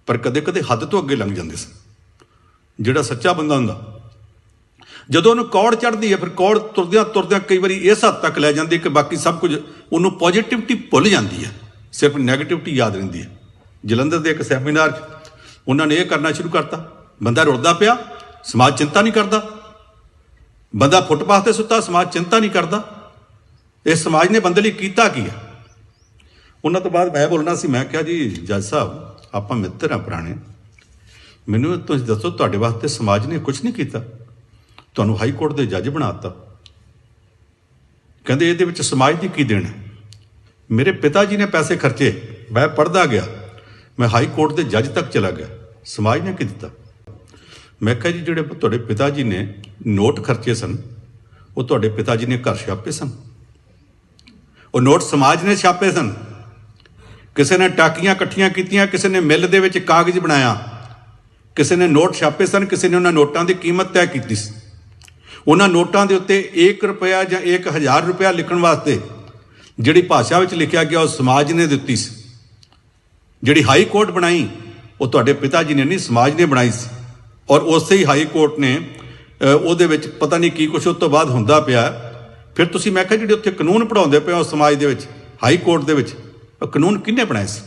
ਪਰ ਕਦੇ-ਕਦੇ ਹੱਦ ਤੋਂ ਅੱਗੇ ਲੰਘ ਜਾਂਦੇ ਸਨ ਜਿਹੜਾ ਸੱਚਾ ਬੰਦਾ ਹੁੰਦਾ ਜਦੋਂ ਉਹਨੂੰ ਕੌੜ ਚੜਦੀ ਹੈ ਫਿਰ ਕੌੜ ਤੁਰਦਿਆਂ ਤੁਰਦਿਆਂ ਕਈ ਵਾਰੀ ਇਸ ਹੱਦ ਤੱਕ ਲੈ ਜਾਂਦੀ ਹੈ ਕਿ ਬਾਕੀ ਸਭ ਕੁਝ ਉਹਨੂੰ ਪੋਜ਼ਿਟਿਵਿਟੀ ਭੁੱਲ ਜਾਂਦੀ ਹੈ ਸਿਰਫ 네ਗੇਟਿਵਿਟੀ ਯਾਦ ਰਹਿੰਦੀ ਹੈ ਜਲੰਧਰ ਦੇ ਇੱਕ ਸੈਮੀਨਾਰ 'ਚ ਉਹਨਾਂ ਨੇ ਇਹ ਕਰਨਾ ਸ਼ੁਰੂ ਕਰਤਾ ਬੰਦਾ ਰੁੱਲਦਾ ਪਿਆ ਸਮਾਜ ਚਿੰਤਾ ਨਹੀਂ ਕਰਦਾ ਬੰਦਾ ਫੁੱਟਪਾਥ ਤੇ ਸੁੱਤਾ ਸਮਾਜ ਚਿੰਤਾ ਨਹੀਂ ਕਰਦਾ ਇਸ ਸਮਾਜ ਨੇ ਬੰਦੇ ਲਈ ਕੀਤਾ ਕੀ ਹੈ ਉਹਨਾਂ ਤੋਂ ਬਾਅਦ ਮੈਂ ਬੋਲਣਾ ਸੀ ਮੈਂ ਕਿਹਾ ਜੀ ਜੱਜ ਸਾਹਿਬ ਆਪਾਂ ਮਿੱਤਰ ਆ ਪੁਰਾਣੇ ਮੈਨੂੰ ਤੁਸੀਂ ਦੱਸੋ ਤੁਹਾਡੇ ਵਾਸਤੇ ਸਮਾਜ ਨੇ ਕੁਝ ਨਹੀਂ ਕੀਤਾ ਤੁਹਾਨੂੰ ਹਾਈ ਕੋਰਟ ਦੇ ਜੱਜ ਬਣਾਤਾ ਕਹਿੰਦੇ ਇਹਦੇ ਵਿੱਚ ਸਮਾਜ ਦੀ ਕੀ ਦੇਣ ਮੇਰੇ ਪਿਤਾ ਜੀ ਨੇ ਪੈਸੇ ਖਰਚੇ ਮੈਂ ਪੜਦਾ ਗਿਆ ਮੈਂ ਹਾਈ ਕੋਰਟ ਦੇ ਜੱਜ ਤੱਕ ਚਲਾ ਗਿਆ ਸਮਾਜ ਨੇ ਕੀ ਦਿੱਤਾ ਮੈਂ ਕਿਹਾ ਜੀ ਜਿਹੜੇ ਤੁਹਾਡੇ ਪਿਤਾ ਜੀ ਨੇ ਨੋਟ ਖਰਚੇ ਸਨ ਉਹ ਤੁਹਾਡੇ ਪਿਤਾ ਜੀ ਨੇ ਘਰ ਛਾਪੇ ਸਨ ਉਹ ਨੋਟ ਸਮਾਜ ਨੇ ਛਾਪੇ ਸਨ ਕਿਸੇ ਨੇ ਟਾਕੀਆਂ ਇਕੱਠੀਆਂ ਕੀਤੀਆਂ ਕਿਸੇ ਨੇ ਮਿੱਲ ਦੇ ਵਿੱਚ ਕਾਗਜ਼ ਬਣਾਇਆ ਕਿਸੇ ਨੇ ਨੋਟ ਛਾਪੇ ਸਨ ਕਿਸੇ ਨੇ ਉਹਨਾਂ ਨੋਟਾਂ ਦੀ ਕੀਮਤ ਤੈਅ ਕੀਤੀ ਸੀ ਉਹਨਾਂ ਨੋਟਾਂ ਦੇ ਉੱਤੇ 1 ਰੁਪਿਆ ਜਾਂ 1000 ਰੁਪਿਆ ਲਿਖਣ ਵਾਸਤੇ ਜਿਹੜੀ ਭਾਸ਼ਾ ਵਿੱਚ ਲਿਖਿਆ ਗਿਆ ਉਹ ਸਮਾਜ ਨੇ ਦਿੱਤੀ ਸੀ ਜਿਹੜੀ ਹਾਈ ਕੋਰਟ ਬਣਾਈ ਉਹ ਤੁਹਾਡੇ ਪਿਤਾ ਜੀ ਨੇ ਨਹੀਂ ਸਮਾਜ ਨੇ ਬਣਾਈ ਸੀ ਔਰ ਉਸੇ ਹੀ ਹਾਈ ਕੋਰਟ ਨੇ ਉਹਦੇ ਵਿੱਚ ਪਤਾ ਨਹੀਂ ਕੀ ਕੁਝ ਉਸ ਤੋਂ ਬਾਅਦ ਹੁੰਦਾ ਪਿਆ ਫਿਰ ਤੁਸੀਂ ਮੈਂ ਕਿਹਾ ਜਿਹੜੇ ਉੱਥੇ ਕਾਨੂੰਨ ਪੜਾਉਂਦੇ ਪਏ ਉਹ ਸਮਾਜ ਦੇ ਵਿੱਚ ਹਾਈ ਕੋਰਟ ਦੇ ਵਿੱਚ ਉਹ ਕਾਨੂੰਨ ਕਿੰਨੇ ਬਣਾਏ ਸੀ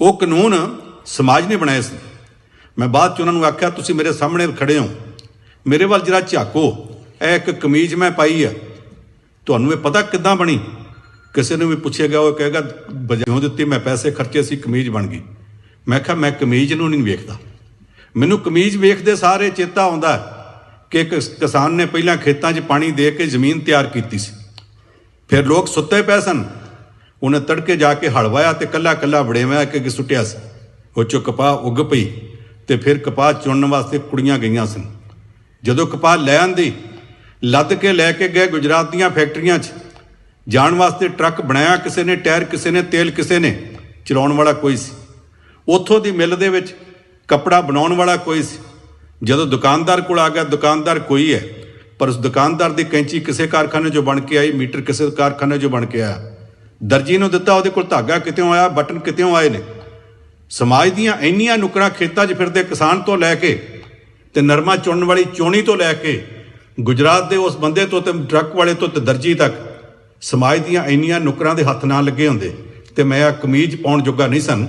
ਉਹ ਕਾਨੂੰਨ ਸਮਾਜ ਨੇ ਬਣਾਏ ਸੀ ਮੈਂ ਬਾਅਦ ਚ ਉਹਨਾਂ ਨੂੰ ਆਖਿਆ ਤੁਸੀਂ ਮੇਰੇ ਸਾਹਮਣੇ ਖੜੇ ਹੋ ਮੇਰੇ ਵੱਲ ਜਰਾ ਝਾਕੋ ਇਹ ਇੱਕ ਕਮੀਜ਼ ਮੈਂ ਪਾਈ ਹੈ ਤੁਹਾਨੂੰ ਇਹ ਪਤਾ ਕਿੱਦਾਂ ਬਣੀ ਕਿਸੇ ਨੂੰ ਵੀ ਪੁੱਛੇਗਾ ਉਹ ਕਹੇਗਾ ਬਜਾਉਂ ਦਿੱਤੀ ਮੈਂ ਪੈਸੇ ਖਰਚੇ ਸੀ ਕਮੀਜ਼ ਬਣ ਗਈ ਮੈਂ ਕਿਹਾ ਮੈਂ ਕਮੀਜ਼ ਨੂੰ ਨਹੀਂ ਵੇਖਦਾ ਮੈਨੂੰ ਕਮੀਜ਼ ਵੇਖਦੇ ਸਾਰੇ ਚੇਤਾ ਆਉਂਦਾ ਕਿ ਇੱਕ ਕਿਸਾਨ ਨੇ ਪਹਿਲਾਂ ਖੇਤਾਂ 'ਚ ਪਾਣੀ ਦੇ ਕੇ ਜ਼ਮੀਨ ਤਿਆਰ ਕੀਤੀ ਸੀ ਫਿਰ ਲੋਕ ਸੁੱਤੇ ਪਏ ਸਨ ਉਹਨੇ ਤੜਕੇ ਜਾ ਕੇ ਹਲਵਾਇਆ ਤੇ ਕੱਲਾ ਕੱਲਾ ਵੜੇਵਾਂ ਇੱਕ ਕਿ ਸੁੱਟਿਆ ਸੀ ਉਹ ਚੁੱਕ ਪਾ ਉੱਗ ਪਈ ਤੇ ਫਿਰ ਕਪਾਹ ਚੁਣਨ ਵਾਸਤੇ ਕੁੜੀਆਂ ਗਈਆਂ ਸਨ ਜਦੋਂ ਕਪਾਹ ਲੈ ਆਂਦੇ ਲੱਦ ਕੇ ਲੈ ਕੇ ਗਏ ਗੁਜਰਾਤ ਦੀਆਂ ਫੈਕਟਰੀਆਂ 'ਚ ਜਾਣ ਵਾਸਤੇ ਟਰੱਕ ਬਣਾਇਆ ਕਿਸੇ ਨੇ ਟਾਇਰ ਕਿਸੇ ਨੇ ਤੇਲ ਕਿਸੇ ਨੇ ਚਲਾਉਣ ਵਾਲਾ ਕੋਈ ਸੀ ਉੱਥੋਂ ਦੀ ਮਿਲ ਦੇ ਵਿੱਚ ਕਪੜਾ ਬਣਾਉਣ ਵਾਲਾ ਕੋਈ ਸੀ ਜਦੋਂ ਦੁਕਾਨਦਾਰ ਕੋਲ ਆ ਗਿਆ ਦੁਕਾਨਦਾਰ ਕੋਈ ਹੈ ਪਰ ਉਸ ਦੁਕਾਨਦਾਰ ਦੀ ਕੈਂਚੀ ਕਿਸੇ ਕਾਰਖਾਨੇ 'ਚੋਂ ਬਣ ਕੇ ਆਈ ਮੀਟਰ ਕਿਸੇ ਕਾਰਖਾਨੇ 'ਚੋਂ ਬਣ ਕੇ ਆਇਆ ਦਰਜੀ ਨੂੰ ਦਿੱਤਾ ਉਹਦੇ ਕੋਲ ਧਾਗਾ ਕਿਤੇੋਂ ਆਇਆ ਬਟਨ ਕਿਤੇੋਂ ਆਏ ਨੇ ਸਮਾਜ ਦੀਆਂ ਇੰਨੀਆਂ ਨੁਕਰਾਂ ਖੇਤਾਂ 'ਚ ਫਿਰਦੇ ਕਿਸਾਨ ਤੋਂ ਲੈ ਕੇ ਤੇ ਨਰਮਾ ਚੁਣਨ ਵਾਲੀ ਚੋਣੀ ਤੋਂ ਲੈ ਕੇ ਗੁਜਰਾਤ ਦੇ ਉਸ ਬੰਦੇ ਤੋਂ ਤੇ ਟਰੱਕ ਵਾਲੇ ਤੋਂ ਤੇ ਦਰਜੀ ਤੱਕ ਸਮਾਜ ਦੀਆਂ ਇੰਨੀਆਂ ਨੁਕਰਾਂ ਦੇ ਹੱਥ ਨਾਲ ਲੱਗੇ ਹੁੰਦੇ ਤੇ ਮੈਂ ਆ ਕਮੀਜ਼ ਪਾਉਣ ਜੋਗਾ ਨਹੀਂ ਸਨ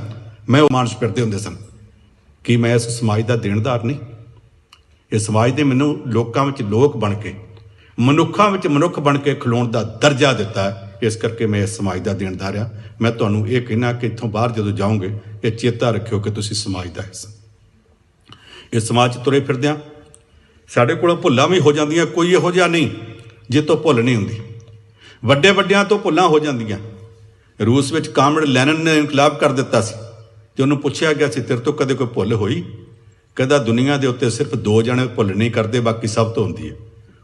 ਮੈਂ ਉਹ ਮਾਨਸ ਕਰਦੇ ਹੁੰਦੇ ਸਨ ਕਿ ਮੈਂ ਇਸ ਸਮਾਜ ਦਾ ਦੇਣਦਾਰ ਨਹੀਂ ਇਹ ਸਮਾਜ ਨੇ ਮੈਨੂੰ ਲੋਕਾਂ ਵਿੱਚ ਲੋਕ ਬਣ ਕੇ ਮਨੁੱਖਾਂ ਵਿੱਚ ਮਨੁੱਖ ਬਣ ਕੇ ਖਲੋਣ ਦਾ ਦਰਜਾ ਦਿੱਤਾ ਇਸ ਕਰਕੇ ਮੈਂ ਇਸ ਸਮਾਜ ਦਾ ਦੇਣਦਾਰ ਆ ਮੈਂ ਤੁਹਾਨੂੰ ਇਹ ਕਹਿਣਾ ਕਿ ਇੱਥੋਂ ਬਾਹਰ ਜਦੋਂ ਜਾਓਗੇ ਇਹ ਚੇਤਾ ਰੱਖਿਓ ਕਿ ਤੁਸੀਂ ਸਮਾਜ ਦਾ ਹਿੱਸਾ ਇਸ ਸਮਾਜ 'ਚ ਤੁਰੇ ਫਿਰਦੇ ਆ ਸਾਡੇ ਕੋਲ ਭੁੱਲਾਂ ਵੀ ਹੋ ਜਾਂਦੀਆਂ ਕੋਈ ਇਹੋ ਜਿਹਾ ਨਹੀਂ ਜੇ ਤੋਂ ਭੁੱਲ ਨਹੀਂ ਹੁੰਦੀ ਵੱਡੇ ਵੱਡਿਆਂ ਤੋਂ ਭੁੱਲਾਂ ਹੋ ਜਾਂਦੀਆਂ ਰੂਸ ਵਿੱਚ ਕਾਮਰਡ ਲੈਨਨ ਨੇ ਇਨਕਲਾਬ ਕਰ ਦਿੱਤਾ ਸੀ ਤੇ ਉਹਨੂੰ ਪੁੱਛਿਆ ਗਿਆ ਸੀ ਤੇਰੇ ਤੋਂ ਕਦੇ ਕੋਈ ਭੁੱਲ ਹੋਈ ਕਹਿੰਦਾ ਦੁਨੀਆ ਦੇ ਉੱਤੇ ਸਿਰਫ ਦੋ ਜਣੇ ਭੁੱਲ ਨਹੀਂ ਕਰਦੇ ਬਾਕੀ ਸਭ ਤੋਂ ਹੁੰਦੀ ਹੈ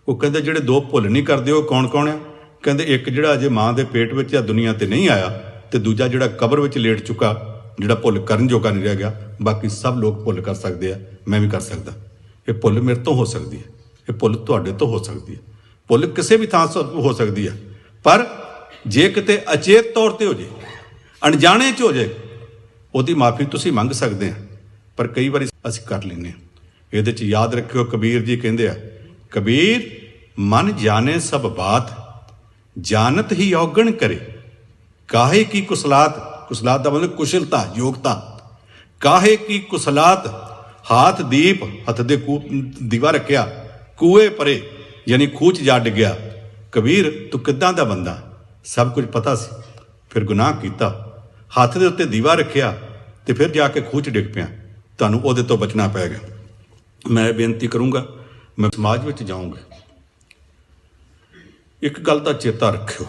ਉਹ ਕਹਿੰਦਾ ਜਿਹੜੇ ਦੋ ਭੁੱਲ ਨਹੀਂ ਕਰਦੇ ਉਹ ਕੌਣ-ਕੌਣ ਆ ਕਹਿੰਦੇ ਇੱਕ ਜਿਹੜਾ ਅਜੇ ਮਾਂ ਦੇ ਪੇਟ ਵਿੱਚ ਆ ਦੁਨੀਆ ਤੇ ਨਹੀਂ ਆਇਆ ਤੇ ਦੂਜਾ ਜਿਹੜਾ ਕਬਰ ਵਿੱਚ ਲੇਟ ਚੁੱਕਾ ਜਿਹੜਾ ਭੁੱਲ ਕਰਨ ਜੋਗਾ ਨਹੀਂ ਰਹਿ ਗਿਆ ਬਾਕੀ ਸਭ ਲੋਕ ਭੁੱਲ ਕਰ ਸਕਦੇ ਆ ਮੈਂ ਵੀ ਕਰ ਸਕਦਾ ਇਹ ਭੁੱਲ ਮੇਰੇ ਤੋਂ ਹੋ ਸਕਦੀ ਹੈ ਇਹ ਭੁੱਲ ਤੁਹਾਡੇ ਤੋਂ ਹੋ ਸਕਦੀ ਹੈ ਭੁੱਲ ਕਿਸੇ ਵੀ ਥਾਂ ਤੋਂ ਹੋ ਸਕਦੀ ਹੈ ਪਰ ਜੇ ਕਿਤੇ ਅਚੇਤ ਤੌਰ ਤੇ ਹੋ ਜੇ ਅਣਜਾਣੇ ਚ ਹੋ ਜੇ ਉਹਦੀ ਮਾਫੀ ਤੁਸੀਂ ਮੰਗ ਸਕਦੇ ਆ ਪਰ ਕਈ ਵਾਰੀ ਅਸੀਂ ਕਰ ਲੈਨੇ ਆ ਇਹਦੇ ਚ ਯਾਦ ਰੱਖਿਓ ਕਬੀਰ ਜੀ ਕਹਿੰਦੇ ਆ ਕਬੀਰ ਮਨ ਜਾਣੇ ਸਭ ਬਾਤ ਜਾਣਤ ਹੀ ਔਗਣ ਕਰੇ ਕਾਹੇ ਕੀ ਕੁਸਲਾਤ ਕੁਸਲਾਤ ਦਾ ਮਤਲਬ ਕੁਸ਼ਲਤਾ ਯੋਗਤਾ ਕਾਹੇ ਕੀ ਕੁਸਲਾਤ ਹਾਥ ਦੀਪ ਹੱਥ ਦੇ ਕੂ ਦੀਵਾ ਰੱਖਿਆ ਕੂਏ ਪਰੇ ਯਾਨੀ ਖੂਚ ਜਾ ਡਿੱਗਿਆ ਕਬੀਰ ਤੂੰ ਕਿੱਦਾਂ ਦਾ ਬੰਦਾ ਸਭ ਕੁਝ ਪਤਾ ਸੀ ਫਿਰ ਗੁਨਾਹ ਕੀਤਾ ਹੱਥ ਦੇ ਉੱਤੇ ਦੀਵਾ ਰੱਖਿਆ ਤੇ ਫਿਰ ਜਾ ਕੇ ਖੂਚ ਡਿੱਗ ਪਿਆ ਤੁਹਾਨੂੰ ਉਹਦੇ ਤੋਂ ਬਚਣਾ ਪੈਗਾ ਮੈਂ ਬੇਨਤੀ ਕਰੂੰਗਾ ਮੈਂ ਸਮਾਜ ਵਿੱਚ ਜਾਊਂਗਾ ਇੱਕ ਗੱਲ ਦਾ ਚੇਤਾ ਰੱਖਿਓ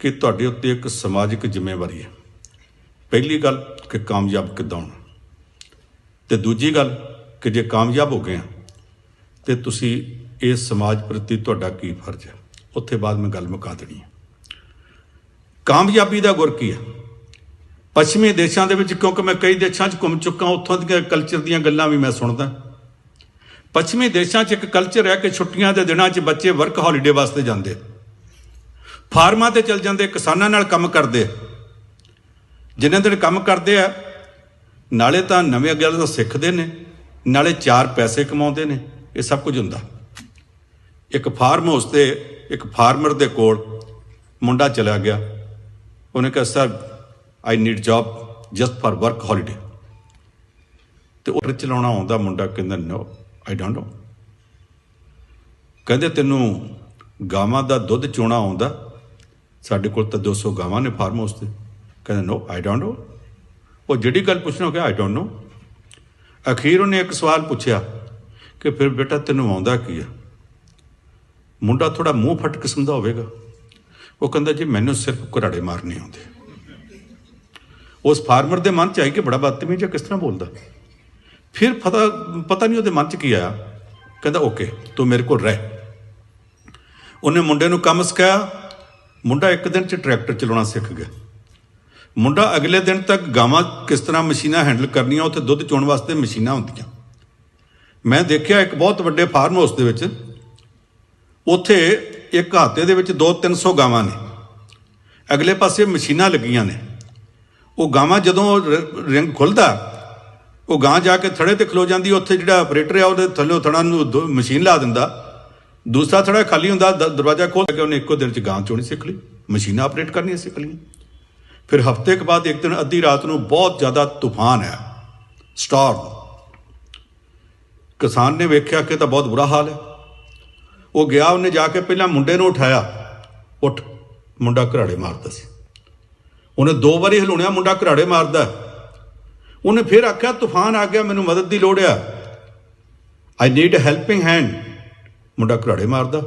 ਕਿ ਤੁਹਾਡੇ ਉੱਤੇ ਇੱਕ ਸਮਾਜਿਕ ਜ਼ਿੰਮੇਵਾਰੀ ਹੈ ਪਹਿਲੀ ਗੱਲ ਕਿ ਕਾਮਯਾਬ ਕਿਦਾਂ ਹੋਣਾ ਤੇ ਦੂਜੀ ਗੱਲ ਕਿ ਜੇ ਕਾਮਯਾਬ ਹੋ ਗਏ ਆ ਤੇ ਤੁਸੀਂ ਇਸ ਸਮਾਜ ਪ੍ਰਤੀ ਤੁਹਾਡਾ ਕੀ ਫਰਜ਼ ਹੈ ਉੱਥੇ ਬਾਅਦ ਮੈਂ ਗੱਲ ਮੁਕਾ ਦੇਣੀ ਹੈ ਕਾਮਯਾਬੀ ਦਾ ਗੁਰ ਕੀ ਹੈ ਪੱਛਮੀ ਦੇਸ਼ਾਂ ਦੇ ਵਿੱਚ ਕਿਉਂਕਿ ਮੈਂ ਕਈ ਦੇਸ਼ਾਂ 'ਚ ਘੁੰਮ ਚੁੱਕਾ ਉੱਥੋਂ ਦੀਆਂ ਕਲਚਰ ਦੀਆਂ ਗੱਲਾਂ ਵੀ ਮੈਂ ਸੁਣਦਾ ਪੱਛਮੀ ਦੇਸ਼ਾਂ 'ਚ ਇੱਕ ਕਲਚਰ ਹੈ ਕਿ ਛੁੱਟੀਆਂ ਦੇ ਦਿਨਾਂ 'ਚ ਬੱਚੇ ਵਰਕ ਹੌਲੀਡੇ ਵਾਸਤੇ ਜਾਂਦੇ ਫਾਰਮਾਂ ਤੇ ਚਲ ਜਾਂਦੇ ਕਿਸਾਨਾਂ ਨਾਲ ਕੰਮ ਕਰਦੇ ਜਿੰਨੇ ਦਿਨ ਕੰਮ ਕਰਦੇ ਆ ਨਾਲੇ ਤਾਂ ਨਵੇਂ ਅੱਗੇ ਵਾਲੇ ਤੋਂ ਸਿੱਖਦੇ ਨੇ ਨਾਲੇ ਚਾਰ ਪੈਸੇ ਕਮਾਉਂਦੇ ਨੇ ਇਹ ਸਭ ਕੁਝ ਹੁੰਦਾ ਇੱਕ ਫਾਰਮ ਹਾਊਸ ਤੇ ਇੱਕ ਫਾਰਮਰ ਦੇ ਕੋਲ ਮੁੰਡਾ ਚਲਾ ਗਿਆ ਉਹਨੇ ਕਿਹਾ sir I need job just for work holiday ਤੇ ਉਹ ਚਲਾਉਣਾ ਆਉਂਦਾ ਮੁੰਡਾ ਕਹਿੰਦਾ ਨੋ ਆਈ ਡੋਨਟ ਨੋ ਕਹਿੰਦੇ ਤੈਨੂੰ ਗਾਵਾਂ ਦਾ ਦੁੱਧ ਚੋਣਾ ਆਉਂਦਾ ਸਾਡੇ ਕੋਲ ਤਾਂ 200 ਗਾਵਾਂ ਨੇ ਫਾਰਮ ਹਾਊਸ ਤੇ ਕਹਿੰਦਾ ਨੋ ਆਈ ਡੋਨਟ ਨੋ ਉਹ ਜਿਹੜੀ ਗੱਲ ਪੁੱਛਣਾ ਕਿ ਆਈ ਡੋਨਟ ਨੋ ਅਖੀਰ ਉਹਨੇ ਇੱਕ ਸਵਾਲ ਪੁੱਛਿਆ ਕਿ ਫਿਰ ਬੇਟਾ ਤੈਨੂੰ ਆਉਂਦਾ ਕੀ ਆ ਮੁੰਡਾ ਥੋੜਾ ਮੂੰਹ ਫਟ ਕਿਸਮ ਦਾ ਹੋਵੇਗਾ ਉਹ ਕਹਿੰਦਾ ਜੀ ਮੈਨੂੰ ਸਿਰਫ ਘਰਾੜੇ ਮਾਰਨੇ ਆਉਂਦੇ ਉਸ ਫਾਰਮਰ ਦੇ ਮਨ 'ਚ ਆਈ ਕਿ ਬੜਾ ਬਦਤਮੀ ਜਿਹਾ ਕਿਸ ਤਰ੍ਹਾਂ ਬੋਲਦਾ ਫਿਰ ਪਤਾ ਪਤਾ ਨਹੀਂ ਉਹਦੇ ਮਨ 'ਚ ਕੀ ਆਇਆ ਕਹਿੰਦਾ ਓਕੇ ਤੂੰ ਮੇਰੇ ਕੋਲ ਰਹਿ ਉਹਨੇ ਮੁੰਡੇ ਨੂੰ ਕੰਮ ਸਿਖਾਇਆ ਮੁੰਡਾ ਇੱਕ ਦਿਨ 'ਚ ਟਰੈਕਟਰ ਚਲਾਉਣਾ ਸਿੱਖ ਗਿਆ ਮੁੰਡਾ ਅਗਲੇ ਦਿਨ ਤੱਕ ਗਾਵਾਂ ਕਿਸ ਤਰ੍ਹਾਂ ਮਸ਼ੀਨਾਂ ਹੈਂਡਲ ਕਰਨੀਆਂ ਉੱਥੇ ਦੁੱਧ ਚੋਣ ਵਾਸਤੇ ਮਸ਼ੀਨਾਂ ਹੁੰਦੀਆਂ ਮੈਂ ਦੇਖਿਆ ਇੱਕ ਬਹੁਤ ਵੱਡੇ ਫਾਰਮ ਹਾਊਸ ਦੇ ਵਿੱਚ ਉੱਥੇ ਇੱਕ ਹਾਤੇ ਦੇ ਵਿੱਚ 2-300 ਗਾਵਾਂ ਨੇ ਅਗਲੇ ਪਾਸੇ ਮਸ਼ੀਨਾਂ ਲੱਗੀਆਂ ਨੇ ਉਹ ਗਾਵਾਂ ਜਦੋਂ ਰਿੰਗ ਖੁੱਲਦਾ ਉਹ ਗਾਂ ਜਾ ਕੇ ਥੜੇ ਤੇ ਖਲੋ ਜਾਂਦੀ ਉੱਥੇ ਜਿਹੜਾ ਆਪਰੇਟਰ ਆ ਉਹਦੇ ਥੱਲੇ ਥੜਾ ਨੂੰ ਮਸ਼ੀਨ ਲਾ ਦਿੰਦਾ ਦੂਸਰਾ ਥੜਾ ਖਾਲੀ ਹੁੰਦਾ ਦਰਵਾਜ਼ਾ ਖੋਲ ਕੇ ਉਹਨੇ ਇੱਕੋ ਦਿਨ ਚ ਗਾਂ ਚੋਣੀ ਸਿੱਖ ਲਈ ਮਸ਼ੀਨਾਂ ਆਪਰੇਟ ਕਰਨੀਆਂ ਸਿੱਖ ਲਈਆਂ ਫਿਰ ਹਫਤੇ ਕੇ ਬਾਅਦ ਇੱਕ ਦਿਨ ਅੱਧੀ ਰਾਤ ਨੂੰ ਬਹੁਤ ਜ਼ਿਆਦਾ ਤੂਫਾਨ ਹੈ ਸਟਾਰਮ ਕਿਸਾਨ ਨੇ ਵੇਖਿਆ ਕਿ ਤਾਂ ਬਹੁਤ ਬੁਰਾ ਹਾਲ ਹੈ ਉਹ ਗਿਆ ਉਹਨੇ ਜਾ ਕੇ ਪਹਿਲਾਂ ਮੁੰਡੇ ਨੂੰ ਉਠਾਇਆ ਉੱਠ ਮੁੰਡਾ ਘਰਾੜੇ ਮਾਰਦਾ ਸੀ ਉਹਨੇ ਦੋ ਵਾਰੀ ਹਿਲਾਉਣਿਆ ਮੁੰਡਾ ਘਰਾੜੇ ਮਾਰਦਾ ਉਹਨੇ ਫਿਰ ਆਖਿਆ ਤੂਫਾਨ ਆ ਗਿਆ ਮੈਨੂੰ ਮਦਦ ਦੀ ਲੋੜ ਆ I need a helping hand ਮੁੰਡਾ ਘਰਾੜੇ ਮਾਰਦਾ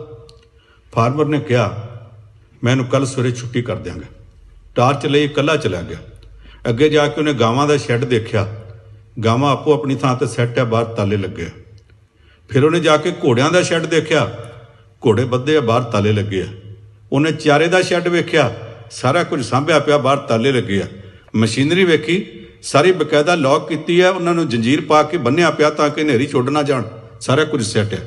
ਫਾਰਮਰ ਨੇ ਕਿਹਾ ਮੈਂ ਇਹਨੂੰ ਕੱਲ ਸਵੇਰੇ ਛੁੱਟੀ ਕਰ ਦਿਆਂਗਾ ਟਾਰਚ ਲਈ ਇਕੱਲਾ ਚਲਾ ਗਿਆ ਅੱਗੇ ਜਾ ਕੇ ਉਹਨੇ ਗਾਵਾਂ ਦਾ ਸ਼ੈੱਡ ਦੇਖਿਆ ਗਾਵਾਂ ਆਪੋ ਆਪਣੀ ਥਾਂ ਤੇ ਸੈੱਟ ਆ ਬਾਹਰ ਤਾਲੇ ਲੱਗੇ ਫਿਰ ਉਹਨੇ ਜਾ ਕੇ ਘੋੜਿਆਂ ਦਾ ਸ਼ੈੱਡ ਦੇਖਿਆ ਘੋੜੇ ਬੱਧੇ ਆ ਬਾਹਰ ਤਾਲੇ ਲੱਗੇ ਆ ਉਹਨੇ ਚਾਰੇ ਦਾ ਸ਼ੈੱਡ ਵੇਖਿਆ ਸਾਰਾ ਕੁਝ ਸਾਂਭਿਆ ਪਿਆ ਬਾਹਰ ਤਾਲੇ ਲੱਗੇ ਆ ਮਸ਼ੀਨਰੀ ਵੇਖੀ ਸਾਰੀ ਬਕਾਇਦਾ ਲੌਕ ਕੀਤੀ ਆ ਉਹਨਾਂ ਨੂੰ ਜੰਜੀਰ ਪਾ ਕੇ ਬੰਨਿਆ ਪਿਆ ਤਾਂ ਕਿ ਹਨੇਰੀ ਛੋੜ ਨਾ ਜਾਣ ਸਾਰਾ ਕੁਝ ਸੈੱਟ ਆ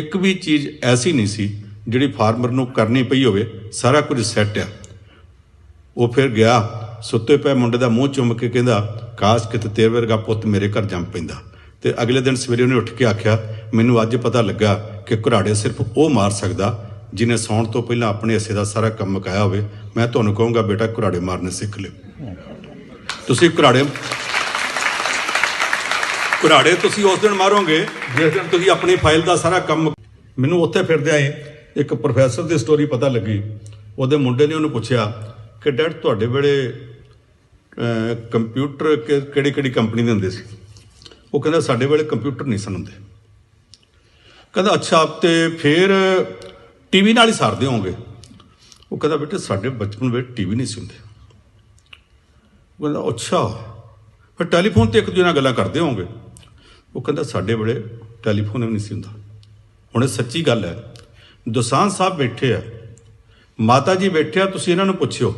ਇੱਕ ਵੀ ਚੀਜ਼ ਐਸੀ ਨਹੀਂ ਸੀ ਜਿਹੜੀ ਫਾਰਮਰ ਨੂੰ ਕਰਨੀ ਪਈ ਹੋਵੇ ਸਾਰਾ ਕੁਝ ਸੈੱਟ ਆ ਉਹ ਫਿਰ ਗਿਆ ਸੁੱਤੇ ਪਏ ਮੁੰਡੇ ਦਾ ਮੂੰਹ ਚੁੰਮ ਕੇ ਕਹਿੰਦਾ ਕਾਸ਼ ਕਿਤੇ ਤੇਰੇ ਵਰਗਾ ਪੁੱਤ ਮੇਰੇ ਘਰ ਜੰਮ ਪੈਂਦਾ ਤੇ ਅਗਲੇ ਦਿਨ ਸਵੇਰੇ ਉਹਨੇ ਉੱਠ ਕੇ ਆਖਿਆ ਮੈਨੂੰ ਅੱਜ ਪਤਾ ਲੱਗਾ ਕਿ ਘੁਰਾੜੇ ਸਿਰਫ ਉਹ ਮਾਰ ਸਕਦਾ ਜਿਨੇ ਸੌਣ ਤੋਂ ਪਹਿਲਾਂ ਆਪਣੇ ਹਿੱਸੇ ਦਾ ਸਾਰਾ ਕੰਮ ਮਕਾਇਆ ਹੋਵੇ ਮੈਂ ਤੁਹਾਨੂੰ ਕਹੂੰਗਾ ਬੇਟਾ ਘੁਰਾੜੇ ਮਾਰਨੇ ਸਿੱਖ ਲਿਓ ਤੁਸੀਂ ਘੁਰਾੜੇ ਘੁਰਾੜੇ ਤੁਸੀਂ ਉਸ ਦਿਨ ਮਾਰੋਗੇ ਜਿਸ ਦਿਨ ਤੁਸੀਂ ਆਪਣੀ ਫਾਈਲ ਦਾ ਸਾਰਾ ਕੰਮ ਮੈਨੂੰ ਉੱਥੇ ਫਿਰਦੇ ਆਏ ਇੱਕ ਪ੍ਰੋਫੈਸਰ ਦੀ ਸਟੋਰੀ ਪਤਾ ਲੱਗੀ ਉਹਦੇ ਮੁੰਡੇ ਨੇ ਉਹਨੂੰ ਪੁੱਛਿਆ ਕਿ ਡੈਡ ਤੁਹਾਡੇ ਵੇਲੇ ਕੰਪਿਊਟਰ ਕਿਹੜੀ ਕਿਹੜੀ ਕੰਪਨੀ ਦੇ ਹੁੰਦੇ ਸੀ ਉਹ ਕਹਿੰਦਾ ਸਾਡੇ ਵੇਲੇ ਕੰਪਿਊਟਰ ਨਹੀਂ ਸਨ ਹੁੰਦੇ ਕਹਿੰਦਾ ਅੱਛਾ ਆਪ ਤੇ ਫੇਰ ਟੀਵੀ ਨਾਲ ਹੀ ਸਰਦੇ ਹੋਗੇ ਉਹ ਕਹਿੰਦਾ ਬੇਟੇ ਸਾਡੇ ਬਚਪਨ ਵਿੱਚ ਟੀਵੀ ਨਹੀਂ ਸੀ ਹੁੰਦੇ ਉਹ ਕਹਿੰਦਾ ਅੱਛਾ ਫਿਰ ਟੈਲੀਫੋਨ ਤੇ ਇੱਕ ਦੂਜੇ ਨਾਲ ਗੱਲਾਂ ਕਰਦੇ ਹੋਗੇ ਉਹ ਕਹਿੰਦਾ ਸਾਡੇ ਵੇਲੇ ਟੈਲੀਫੋਨ ਵੀ ਨਹੀਂ ਸੀ ਹੁੰਦਾ ਹੁਣ ਇਹ ਸੱਚੀ ਗੱਲ ਹੈ ਦੁਸਾਂਝ ਸਾਹਿਬ ਬੈਠੇ ਆ ਮਾਤਾ ਜੀ ਬੈਠੇ ਆ ਤੁਸੀਂ ਇਹਨਾਂ ਨੂੰ ਪੁੱਛਿਓ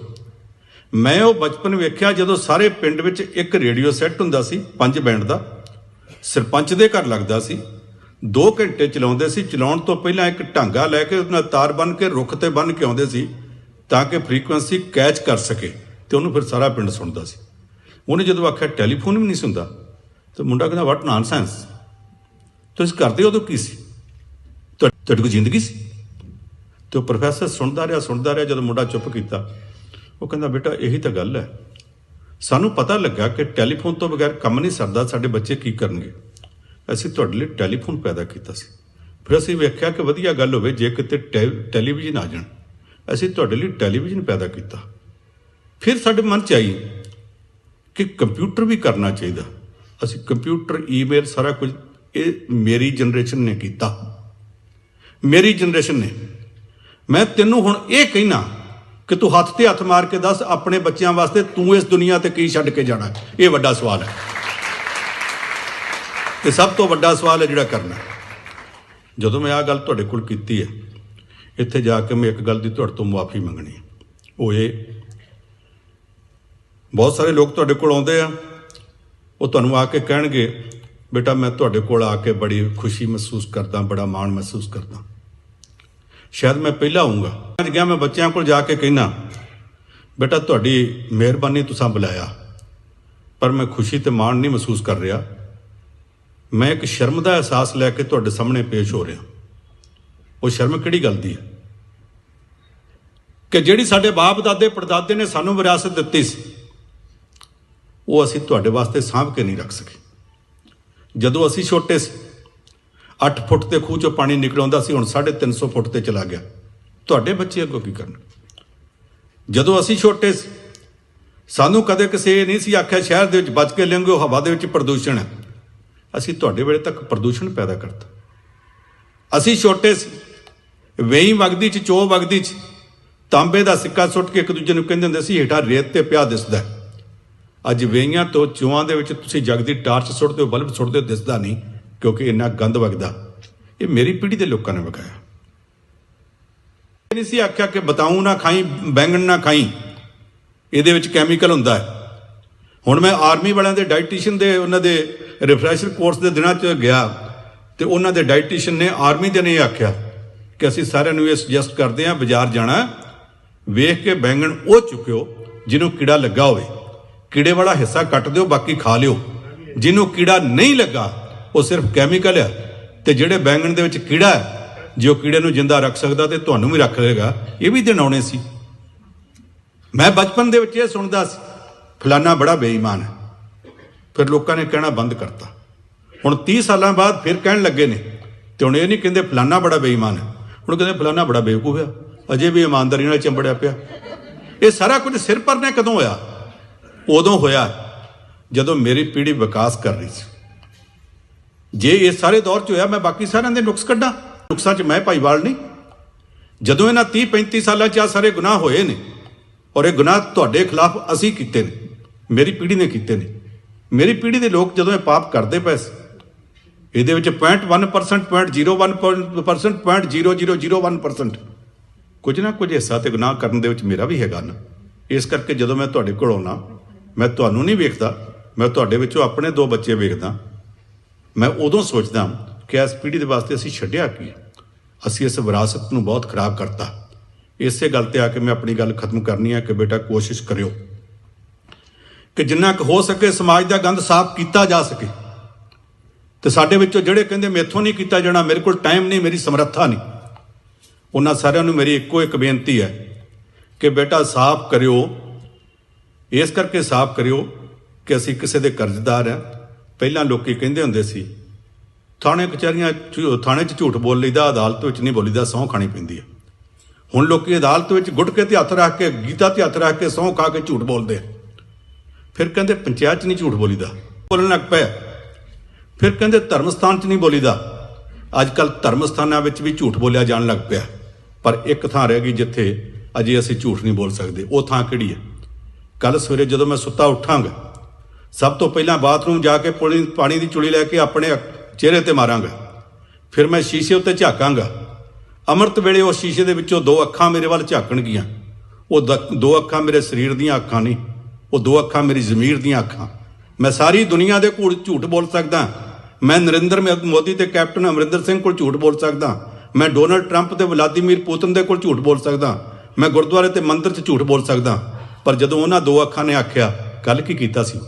ਮੈਂ ਉਹ ਬਚਪਨ ਵੇਖਿਆ ਜਦੋਂ ਸਾਰੇ ਪਿੰਡ ਵਿੱਚ ਇੱਕ ਰੇਡੀਓ ਸੈੱਟ ਹੁੰਦਾ ਸੀ ਪੰਜ ਬੈਂਡ ਦਾ ਸਰਪੰਚ ਦੇ ਘਰ ਲੱਗਦਾ ਸੀ 2 ਘੰਟੇ ਚਲਾਉਂਦੇ ਸੀ ਚਲਾਉਣ ਤੋਂ ਪਹਿਲਾਂ ਇੱਕ ਢਾਂਗਾ ਲੈ ਕੇ ਉਹਨਾਂ ਤਾਰ ਬੰਨ ਕੇ ਰੁੱਖ ਤੇ ਬੰਨ ਕੇ ਆਉਂਦੇ ਸੀ ਤਾਂ ਕਿ ਫ੍ਰੀਕੁਐਂਸੀ ਕੈਚ ਕਰ ਸਕੇ ਤੇ ਉਹਨੂੰ ਫਿਰ ਸਾਰਾ ਪਿੰਡ ਸੁਣਦਾ ਸੀ ਉਹਨੇ ਜਦੋਂ ਆਖਿਆ ਟੈਲੀਫੋਨ ਵੀ ਨਹੀਂ ਸੁਣਦਾ ਤੇ ਮੁੰਡਾ ਕਹਿੰਦਾ ਵਾਟ ਨਾਨਸੈਂਸ ਤੁਸੀਂ ਕਰਦੇ ਉਦੋਂ ਕੀ ਸੀ ਤੁਹਾਡੀ ਕੋਈ ਜ਼ਿੰਦਗੀ ਸੀ ਤੇ ਪ੍ਰੋਫੈਸਰ ਸੁਣਦਾ ਰਿਹਾ ਸੁਣਦਾ ਰਿਹਾ ਜਦੋਂ ਮੁੰਡਾ ਚੁੱਪ ਕੀਤਾ ਉਹ ਕਹਿੰਦਾ ਬੇਟਾ ਇਹੀ ਤਾਂ ਗੱਲ ਹੈ ਸਾਨੂੰ ਪਤਾ ਲੱਗਾ ਕਿ ਟੈਲੀਫੋਨ ਤੋਂ ਬਗੈਰ ਕੰਮ ਨਹੀਂ ਸਰਦਾ ਸਾਡੇ ਬੱਚੇ ਕੀ ਕਰਨਗੇ ਅਸੀਂ ਤੁਹਾਡੇ ਲਈ ਟੈਲੀਫੋਨ ਪੈਦਾ ਕੀਤਾ ਸੀ ਫਿਰ ਅਸੀਂ ਵੇਖਿਆ ਕਿ ਵਧੀਆ ਗੱਲ ਹੋਵੇ ਜੇ ਕਿਤੇ ਟੈਲੀਵਿਜ਼ਨ ਆ ਜਾਣ ਅਸੀਂ ਤੁਹਾਡੇ ਲਈ ਟੈਲੀਵਿਜ਼ਨ ਪੈਦਾ ਕੀਤਾ ਫਿਰ ਸਾਡੇ ਮਨ ਚ ਆਈ ਕਿ ਕੰਪਿਊਟਰ ਵੀ ਕਰਨਾ ਚਾਹੀਦਾ ਅਸੀਂ ਕੰਪਿਊਟਰ ਈਮੇਲ ਸਾਰਾ ਕੁਝ ਇਹ ਮੇਰੀ ਜਨਰੇਸ਼ਨ ਨੇ ਕੀਤਾ ਮੇਰੀ ਜਨਰੇਸ਼ਨ ਨੇ ਮੈਂ ਤੈਨੂੰ ਹੁਣ ਇਹ ਕਹਿਣਾ ਕਿ ਤੂੰ ਹੱਥ ਤੇ ਹੱਥ ਮਾਰ ਕੇ ਦੱਸ ਆਪਣੇ ਬੱਚਿਆਂ ਵਾਸਤੇ ਤੂੰ ਇਸ ਦੁਨੀਆ ਤੇ ਕੀ ਛੱਡ ਕੇ ਜਾਣਾ ਇਹ ਵੱਡਾ ਸਵਾਲ ਹੈ ਤੇ ਸਭ ਤੋਂ ਵੱਡਾ ਸਵਾਲ ਹੈ ਜਿਹੜਾ ਕਰਨਾ ਜਦੋਂ ਮੈਂ ਆ ਗੱਲ ਤੁਹਾਡੇ ਕੋਲ ਕੀਤੀ ਹੈ ਇੱਥੇ ਜਾ ਕੇ ਮੈਂ ਇੱਕ ਗੱਲ ਦੀ ਤੁਹਾਡੇ ਤੋਂ ਮਾਫੀ ਮੰਗਣੀ ਉਹ ਇਹ ਬਹੁਤ ਸਾਰੇ ਲੋਕ ਤੁਹਾਡੇ ਕੋਲ ਆਉਂਦੇ ਆ ਉਹ ਤੁਹਾਨੂੰ ਆ ਕੇ ਕਹਿਣਗੇ ਬੇਟਾ ਮੈਂ ਤੁਹਾਡੇ ਕੋਲ ਆ ਕੇ ਬੜੀ ਖੁਸ਼ੀ ਮਹਿਸੂਸ ਕਰਦਾ ਬੜਾ ਮਾਣ ਮਹਿਸੂਸ ਕਰਦਾ ਸ਼ਾਇਦ ਮੈਂ ਪਹਿਲਾ ਆਉਂਗਾ ਅੱਜ ਗਿਆ ਮੈਂ ਬੱਚਿਆਂ ਕੋਲ ਜਾ ਕੇ ਕਹਿਣਾ ਬੇਟਾ ਤੁਹਾਡੀ ਮਿਹਰਬਾਨੀ ਤੁਸੀਂ ਬੁਲਾਇਆ ਪਰ ਮੈਂ ਖੁਸ਼ੀ ਤੇ ਮਾਣ ਨਹੀਂ ਮਹਿਸੂਸ ਕਰ ਰਿਹਾ ਮੈਂ ਇੱਕ ਸ਼ਰਮ ਦਾ ਅਹਿਸਾਸ ਲੈ ਕੇ ਤੁਹਾਡੇ ਸਾਹਮਣੇ ਪੇਸ਼ ਹੋ ਰਿਹਾ ਉਹ ਸ਼ਰਮ ਕਿਹੜੀ ਗੱਲ ਦੀ ਹੈ ਕਿ ਜਿਹੜੀ ਸਾਡੇ ਬਾਪ ਦਾਦੇ ਪੜਦਾਦੇ ਨੇ ਸਾਨੂੰ ਵਿਰਾਸਤ ਦਿੱਤੀ ਸੀ ਉਹ ਅਸੀਂ ਤੁਹਾਡੇ ਵਾਸਤੇ ਸਾਂਭ ਕੇ ਨਹੀਂ ਰੱਖ ਸਕੇ ਜਦੋਂ ਅਸੀਂ ਛੋਟੇ ਸੀ 8 ਫੁੱਟ ਤੇ ਖੂਹ ਚੋਂ ਪਾਣੀ ਨਿਕਲਉਂਦਾ ਸੀ ਹੁਣ 350 ਫੁੱਟ ਤੇ ਚਲਾ ਗਿਆ ਤੁਹਾਡੇ ਬੱਚੇ ਅੱਗੋਂ ਕੀ ਕਰਨ ਜਦੋਂ ਅਸੀਂ ਛੋਟੇ ਸੀ ਸਾਨੂੰ ਕਦੇ ਕਿਸੇ ਨਹੀਂ ਸੀ ਆਖਿਆ ਸ਼ਹਿਰ ਦੇ ਵਿੱਚ ਬਚ ਕੇ ਲੰਘੋ ਹਵਾ ਦੇ ਵਿੱਚ ਪ੍ਰਦੂਸ਼ਣ ਹੈ ਅਸੀਂ ਤੁਹਾਡੇ ਵੇਲੇ ਤੱਕ ਪ੍ਰਦੂਸ਼ਣ ਪੈਦਾ ਕਰਤਾ ਅਸੀਂ ਛੋਟੇ ਸੀ ਵੇਈ ਵਗਦੀ ਚ ਚੋ ਵਗਦੀ ਚ ਤਾਂਬੇ ਦਾ ਸਿੱਕਾ ਸੁੱਟ ਕੇ ਇੱਕ ਦੂਜੇ ਨੂੰ ਕਹਿੰਦੇ ਹੁੰਦੇ ਸੀ ਹੇਠਾਂ ਰੇਤ ਤੇ ਪਿਆ ਦਿਸਦਾ ਅੱਜ ਵੇਈਆਂ ਤੋਂ ਚੋਆਂ ਦੇ ਵਿੱਚ ਤੁਸੀਂ ਜਗ ਦੀ ਟਾਰਚ ਸੁੱਟਦੇ ਹੋ ਬਲਬ ਸੁੱਟਦੇ ਦਿਸਦਾ ਨਹੀਂ ਕਿਉਂਕਿ ਇੰਨਾ ਗੰਦ ਵਗਦਾ ਇਹ ਮੇਰੀ ਪੀੜ੍ਹੀ ਦੇ ਲੋਕਾਂ ਨੇ ਵਗਾਇਆ ਨਹੀਂ ਸੀ ਆਖਿਆ ਕਿ ਬਤਾਉ ਨਾ ਖਾਈ ਬੈਂਗਣ ਨਾ ਖਾਈ ਇਹਦੇ ਵਿੱਚ ਕੈਮੀਕਲ ਹੁੰਦਾ ਹੈ ਹੁਣ ਮੈਂ ਆਰਮੀ ਵਾਲਿਆਂ ਦੇ ਡਾਈਟੀਸ਼ੀਅਨ ਦੇ ਉਹਨਾਂ ਦੇ ਰਿਫਰੈਸ਼ਰ ਕੋਰਸ ਦੇ ਦਿਨਾਂ 'ਚ ਗਿਆ ਤੇ ਉਹਨਾਂ ਦੇ ਡਾਈਟੀਸ਼ੀਅਨ ਨੇ ਆਰਮੀ ਦੇ ਨੇ ਆਖਿਆ ਕਿ ਅਸੀਂ ਸਾਰਿਆਂ ਨੂੰ ਇਹ ਸੁਜੈਸਟ ਕਰਦੇ ਹਾਂ ਬਾਜ਼ਾਰ ਜਾਣਾ ਵੇਖ ਕੇ ਬੈਂਗਣ ਉਹ ਚੁੱਕਿਓ ਜਿਹਨੂੰ ਕੀੜਾ ਲੱਗਾ ਹੋਵੇ ਕੀੜੇ ਵਾਲਾ ਹਿੱਸਾ ਕੱਟ ਦਿਓ ਬਾਕੀ ਖਾ ਲਿਓ ਜਿਹਨੂੰ ਕੀੜਾ ਨਹੀਂ ਲੱਗਾ ਉਹ ਸਿਰਫ ਕੈਮੀਕਲ ਆ ਤੇ ਜਿਹੜੇ ਬੈਂਗਣ ਦੇ ਵਿੱਚ ਕੀੜਾ ਹੈ ਜੋ ਕੀੜੇ ਨੂੰ ਜਿੰਦਾ ਰੱਖ ਸਕਦਾ ਤੇ ਤੁਹਾਨੂੰ ਵੀ ਰੱਖ ਲੇਗਾ ਇਹ ਵੀ ਦਿਨ ਆਉਣੇ ਸੀ ਮੈਂ ਬਚਪਨ ਦੇ ਵਿੱਚ ਇਹ ਸੁਣਦਾ ਸੀ ਫਲਾਨਾ ਬੜਾ ਬੇਈਮਾਨ ਹੈ ਫਿਰ ਲੋਕਾਂ ਨੇ ਕਹਿਣਾ ਬੰਦ ਕਰਤਾ ਹੁਣ 30 ਸਾਲਾਂ ਬਾਅਦ ਫਿਰ ਕਹਿਣ ਲੱਗੇ ਨੇ ਤੇ ਹੁਣ ਇਹ ਨਹੀਂ ਕਹਿੰਦੇ ਫਲਾਨਾ ਬੜਾ ਬੇਈਮਾਨ ਹੈ ਹੁਣ ਕਹਿੰਦੇ ਫਲਾਨਾ ਬੜਾ ਬੇਵਕੂਫ ਆ ਅਜੇ ਵੀ ਇਮਾਨਦਾਰੀ ਨਾਲ ਚੰਬੜਿਆ ਪਿਆ ਇਹ ਸਾਰਾ ਕੁਝ ਸਿਰ ਪਰ ਨੇ ਕਦੋਂ ਹੋਇਆ ਉਦੋਂ ਹੋਇਆ ਜਦੋਂ ਮੇਰੀ ਪੀੜ੍ਹੀ ਵਿਕਾਸ ਕਰ ਰਹੀ ਸੀ ਜੇ ਇਹ ਸਾਰੇ ਦੌਰ 'ਚ ਹੋਇਆ ਮੈਂ ਬਾਕੀ ਸਾਰਿਆਂ ਦੇ ਨੁਕਸ ਕੱਢਾਂ ਨੁਕਸਾਂ 'ਚ ਮੈਂ ਭਾਈਵਾਲ ਨਹੀਂ ਜਦੋਂ ਇਹਨਾਂ 30 35 ਸਾਲਾਂ 'ਚ ਆ ਸਾਰੇ ਗੁਨਾਹ ਹੋਏ ਨੇ ਔਰ ਇਹ ਗੁਨਾਹ ਤੁਹਾਡੇ ਖਿਲਾਫ ਅਸੀਂ ਕੀਤੇ ਨੇ ਮੇਰੀ ਪੀੜ੍ਹੀ ਨੇ ਕੀਤੇ ਨੇ ਮੇਰੀ ਪੀੜ੍ਹੀ ਦੇ ਲੋਕ ਜਦੋਂ ਇਹ ਪਾਪ ਕਰਦੇ ਪਏ ਇਹਦੇ ਵਿੱਚ 0.1% 0.01% 0.0001% ਕੁਝ ਨਾ ਕੁਝ ਹਿੱਸਾ ਤੇ ਗੁਨਾਹ ਕਰਨ ਦੇ ਵਿੱਚ ਮੇਰਾ ਵੀ ਹੈਗਾ ਨਾ ਇਸ ਕਰਕੇ ਜਦੋਂ ਮੈਂ ਤੁਹਾਡੇ ਕੋਲ ਆਉਣਾ ਮੈਂ ਤੁਹਾਨੂੰ ਨਹੀਂ ਵੇਖਦਾ ਮੈਂ ਤੁਹਾਡੇ ਵਿੱਚੋਂ ਆਪਣੇ ਦੋ ਬੱਚੇ ਵੇਖਦਾ ਮੈਂ ਉਦੋਂ ਸੋਚਦਾ ਕਿ ਇਸ ਪੀੜ੍ਹੀ ਦੇ ਵਾਸਤੇ ਅਸੀਂ ਛੱਡਿਆ ਕੀ ਅਸੀਂ ਇਸ ਵਿਰਾਸਤ ਨੂੰ ਬਹੁਤ ਖਰਾਬ ਕਰਤਾ ਇਸੇ ਗੱਲ ਤੇ ਆ ਕੇ ਮੈਂ ਆਪਣੀ ਗੱਲ ਖਤਮ ਕਰਨੀ ਹੈ ਕਿ ਬੇਟਾ ਕੋਸ਼ਿਸ਼ ਕਰਿਓ ਕਿ ਜਿੰਨਾ ਕੁ ਹੋ ਸਕੇ ਸਮਾਜ ਦਾ ਗੰਦ ਸਾਫ਼ ਕੀਤਾ ਜਾ ਸਕੇ ਤੇ ਸਾਡੇ ਵਿੱਚੋਂ ਜਿਹੜੇ ਕਹਿੰਦੇ ਮੇਥੋਂ ਨਹੀਂ ਕੀਤਾ ਜਾਣਾ ਮੇਰੇ ਕੋਲ ਟਾਈਮ ਨਹੀਂ ਮੇਰੀ ਸਮਰੱਥਾ ਨਹੀਂ ਉਹਨਾਂ ਸਾਰਿਆਂ ਨੂੰ ਮੇਰੀ ਇੱਕੋ ਇੱਕ ਬੇਨਤੀ ਹੈ ਕਿ ਬੇਟਾ ਸਾਫ਼ ਕਰਿਓ ਇਸ ਕਰਕੇ ਸਾਫ਼ ਕਰਿਓ ਕਿ ਅਸੀਂ ਕਿਸੇ ਦੇ ਕਰਜ਼ਦਾਰ ਆ ਪਹਿਲਾਂ ਲੋਕੀ ਕਹਿੰਦੇ ਹੁੰਦੇ ਸੀ ਥਾਣੇ ਕਚਹਿਰੀਆਂ ਥਾਣੇ 'ਚ ਝੂਠ ਬੋਲ ਲਈਦਾ ਅਦਾਲਤ ਵਿੱਚ ਨਹੀਂ ਬੋਲੀਦਾ ਸੌਂ ਖਾਣੀ ਪੈਂਦੀ ਹੈ ਹੁਣ ਲੋਕੀ ਅਦਾਲਤ ਵਿੱਚ ਗੁੱਟ ਕੇ ਤੇ ਹੱਥ ਰੱਖ ਕੇ ਗੀਤਾ ਤੇ ਹੱਥ ਰੱਖ ਕੇ ਸੌਂ ਖਾ ਕੇ ਝੂਠ ਬੋਲਦੇ ਫਿਰ ਕਹਿੰਦੇ ਪੰਚਾਇਤ 'ਚ ਨਹੀਂ ਝੂਠ ਬੋਲੀਦਾ ਬੋਲਣ ਲੱਗ ਪਿਆ ਫਿਰ ਕਹਿੰਦੇ ਧਰਮ ਸਥਾਨ 'ਚ ਨਹੀਂ ਬੋਲੀਦਾ ਅੱਜ ਕੱਲ ਧਰਮ ਸਥਾਨਾਂ ਵਿੱਚ ਵੀ ਝੂਠ ਬੋਲਿਆ ਜਾਣ ਲੱਗ ਪਿਆ ਪਰ ਇੱਕ ਥਾਂ ਰਹਿ ਗਈ ਜਿੱਥੇ ਅਜੇ ਅਸੀਂ ਝੂਠ ਨਹੀਂ ਬੋਲ ਸਕਦੇ ਉਹ ਥਾਂ ਕਿਹੜੀ ਹੈ ਕੱਲ ਸਵੇਰੇ ਜਦੋਂ ਮੈਂ ਸੁੱਤਾ ਉੱਠਾਂਗਾ ਸਭ ਤੋਂ ਪਹਿਲਾਂ ਬਾਥਰੂਮ ਜਾ ਕੇ ਪਾਣੀ ਦੀ ਚੁਲੀ ਲੈ ਕੇ ਆਪਣੇ ਚਿਹਰੇ ਤੇ ਮਾਰਾਂਗਾ ਫਿਰ ਮੈਂ ਸ਼ੀਸ਼ੇ ਉੱਤੇ ਝਾਕਾਂਗਾ ਅਮਰਤ ਵੇਲੇ ਉਹ ਸ਼ੀਸ਼ੇ ਦੇ ਵਿੱਚੋਂ ਦੋ ਅੱਖਾਂ ਮੇਰੇ ਵੱਲ ਝਾਕਣਗੀਆਂ ਉਹ ਦੋ ਅੱਖਾਂ ਮੇਰੇ ਸਰੀਰ ਦੀਆਂ ਅੱਖਾਂ ਨਹੀਂ ਉਹ ਦੋ ਅੱਖਾਂ ਮੇਰੀ ਜ਼ਮੀਰ ਦੀਆਂ ਅੱਖਾਂ ਮੈਂ ਸਾਰੀ ਦੁਨੀਆ ਦੇ ਕੋਲ ਝੂਠ ਬੋਲ ਸਕਦਾ ਮੈਂ ਨਰਿੰਦਰ ਮੋਦੀ ਤੇ ਕੈਪਟਨ ਅਮਰਿੰਦਰ ਸਿੰਘ ਕੋਲ ਝੂਠ ਬੋਲ ਸਕਦਾ ਮੈਂ ਡੋਨਲਡ ਟਰੰਪ ਤੇ ਵਲਾਦੀਮੀਰ ਪੁਤਿਨ ਦੇ ਕੋਲ ਝੂਠ ਬੋਲ ਸਕਦਾ ਮੈਂ ਗੁਰਦੁਆਰੇ ਤੇ ਮੰਦਿਰ 'ਚ ਝੂਠ ਬੋਲ ਸਕਦਾ ਪਰ ਜਦੋਂ ਉਹਨਾਂ ਦੋ ਅੱਖਾਂ ਨੇ ਆਖਿਆ ਕੱਲ ਕੀ ਕੀਤਾ ਸੀ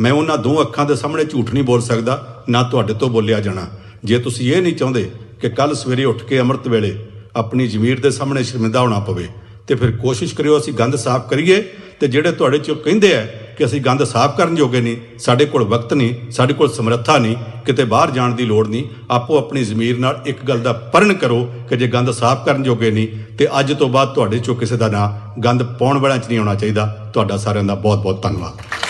ਮੈਂ ਉਹਨਾਂ ਦੋ ਅੱਖਾਂ ਦੇ ਸਾਹਮਣੇ ਝੂਠ ਨਹੀਂ ਬੋਲ ਸਕਦਾ ਨਾ ਤੁਹਾਡੇ ਤੋਂ ਬੋਲਿਆ ਜਾਣਾ ਜੇ ਤੁਸੀਂ ਇਹ ਨਹੀਂ ਚਾਹੁੰਦੇ ਕਿ ਕੱਲ ਸਵੇਰੇ ਉੱਠ ਕੇ ਅੰਮ੍ਰਿਤ ਵੇਲੇ ਆਪਣੀ ਜ਼ਮੀਰ ਦੇ ਸਾਹਮਣੇ ਸ਼ਰਮਿੰਦਾ ਹੋਣਾ ਪਵੇ ਤੇ ਫਿਰ ਕੋਸ਼ਿਸ਼ ਕਰਿਓ ਅਸੀਂ ਗੰਦ ਸਾਫ਼ ਕਰੀਏ ਤੇ ਜਿਹੜੇ ਤੁਹਾਡੇ ਚੋਂ ਕਹਿੰਦੇ ਆ ਕਿ ਅਸੀਂ ਗੰਦ ਸਾਫ਼ ਕਰਨ ਜੋਗੇ ਨਹੀਂ ਸਾਡੇ ਕੋਲ ਵਕਤ ਨਹੀਂ ਸਾਡੇ ਕੋਲ ਸਮਰੱਥਾ ਨਹੀਂ ਕਿਤੇ ਬਾਹਰ ਜਾਣ ਦੀ ਲੋੜ ਨਹੀਂ ਆਪੋ ਆਪਣੀ ਜ਼ਮੀਰ ਨਾਲ ਇੱਕ ਗੱਲ ਦਾ ਪਰਣ ਕਰੋ ਕਿ ਜੇ ਗੰਦ ਸਾਫ਼ ਕਰਨ ਜੋਗੇ ਨਹੀਂ ਤੇ ਅੱਜ ਤੋਂ ਬਾਅਦ ਤੁਹਾਡੇ ਚੋਂ ਕਿਸੇ ਦਾ ਨਾਂ ਗੰਦ ਪਾਉਣ ਵਾਲਾ 'ਚ ਨਹੀਂ ਆਉਣਾ ਚਾਹੀਦਾ ਤੁਹਾਡਾ ਸਾਰਿਆਂ ਦਾ ਬਹੁਤ ਬਹੁਤ ਧੰਨਵਾਦ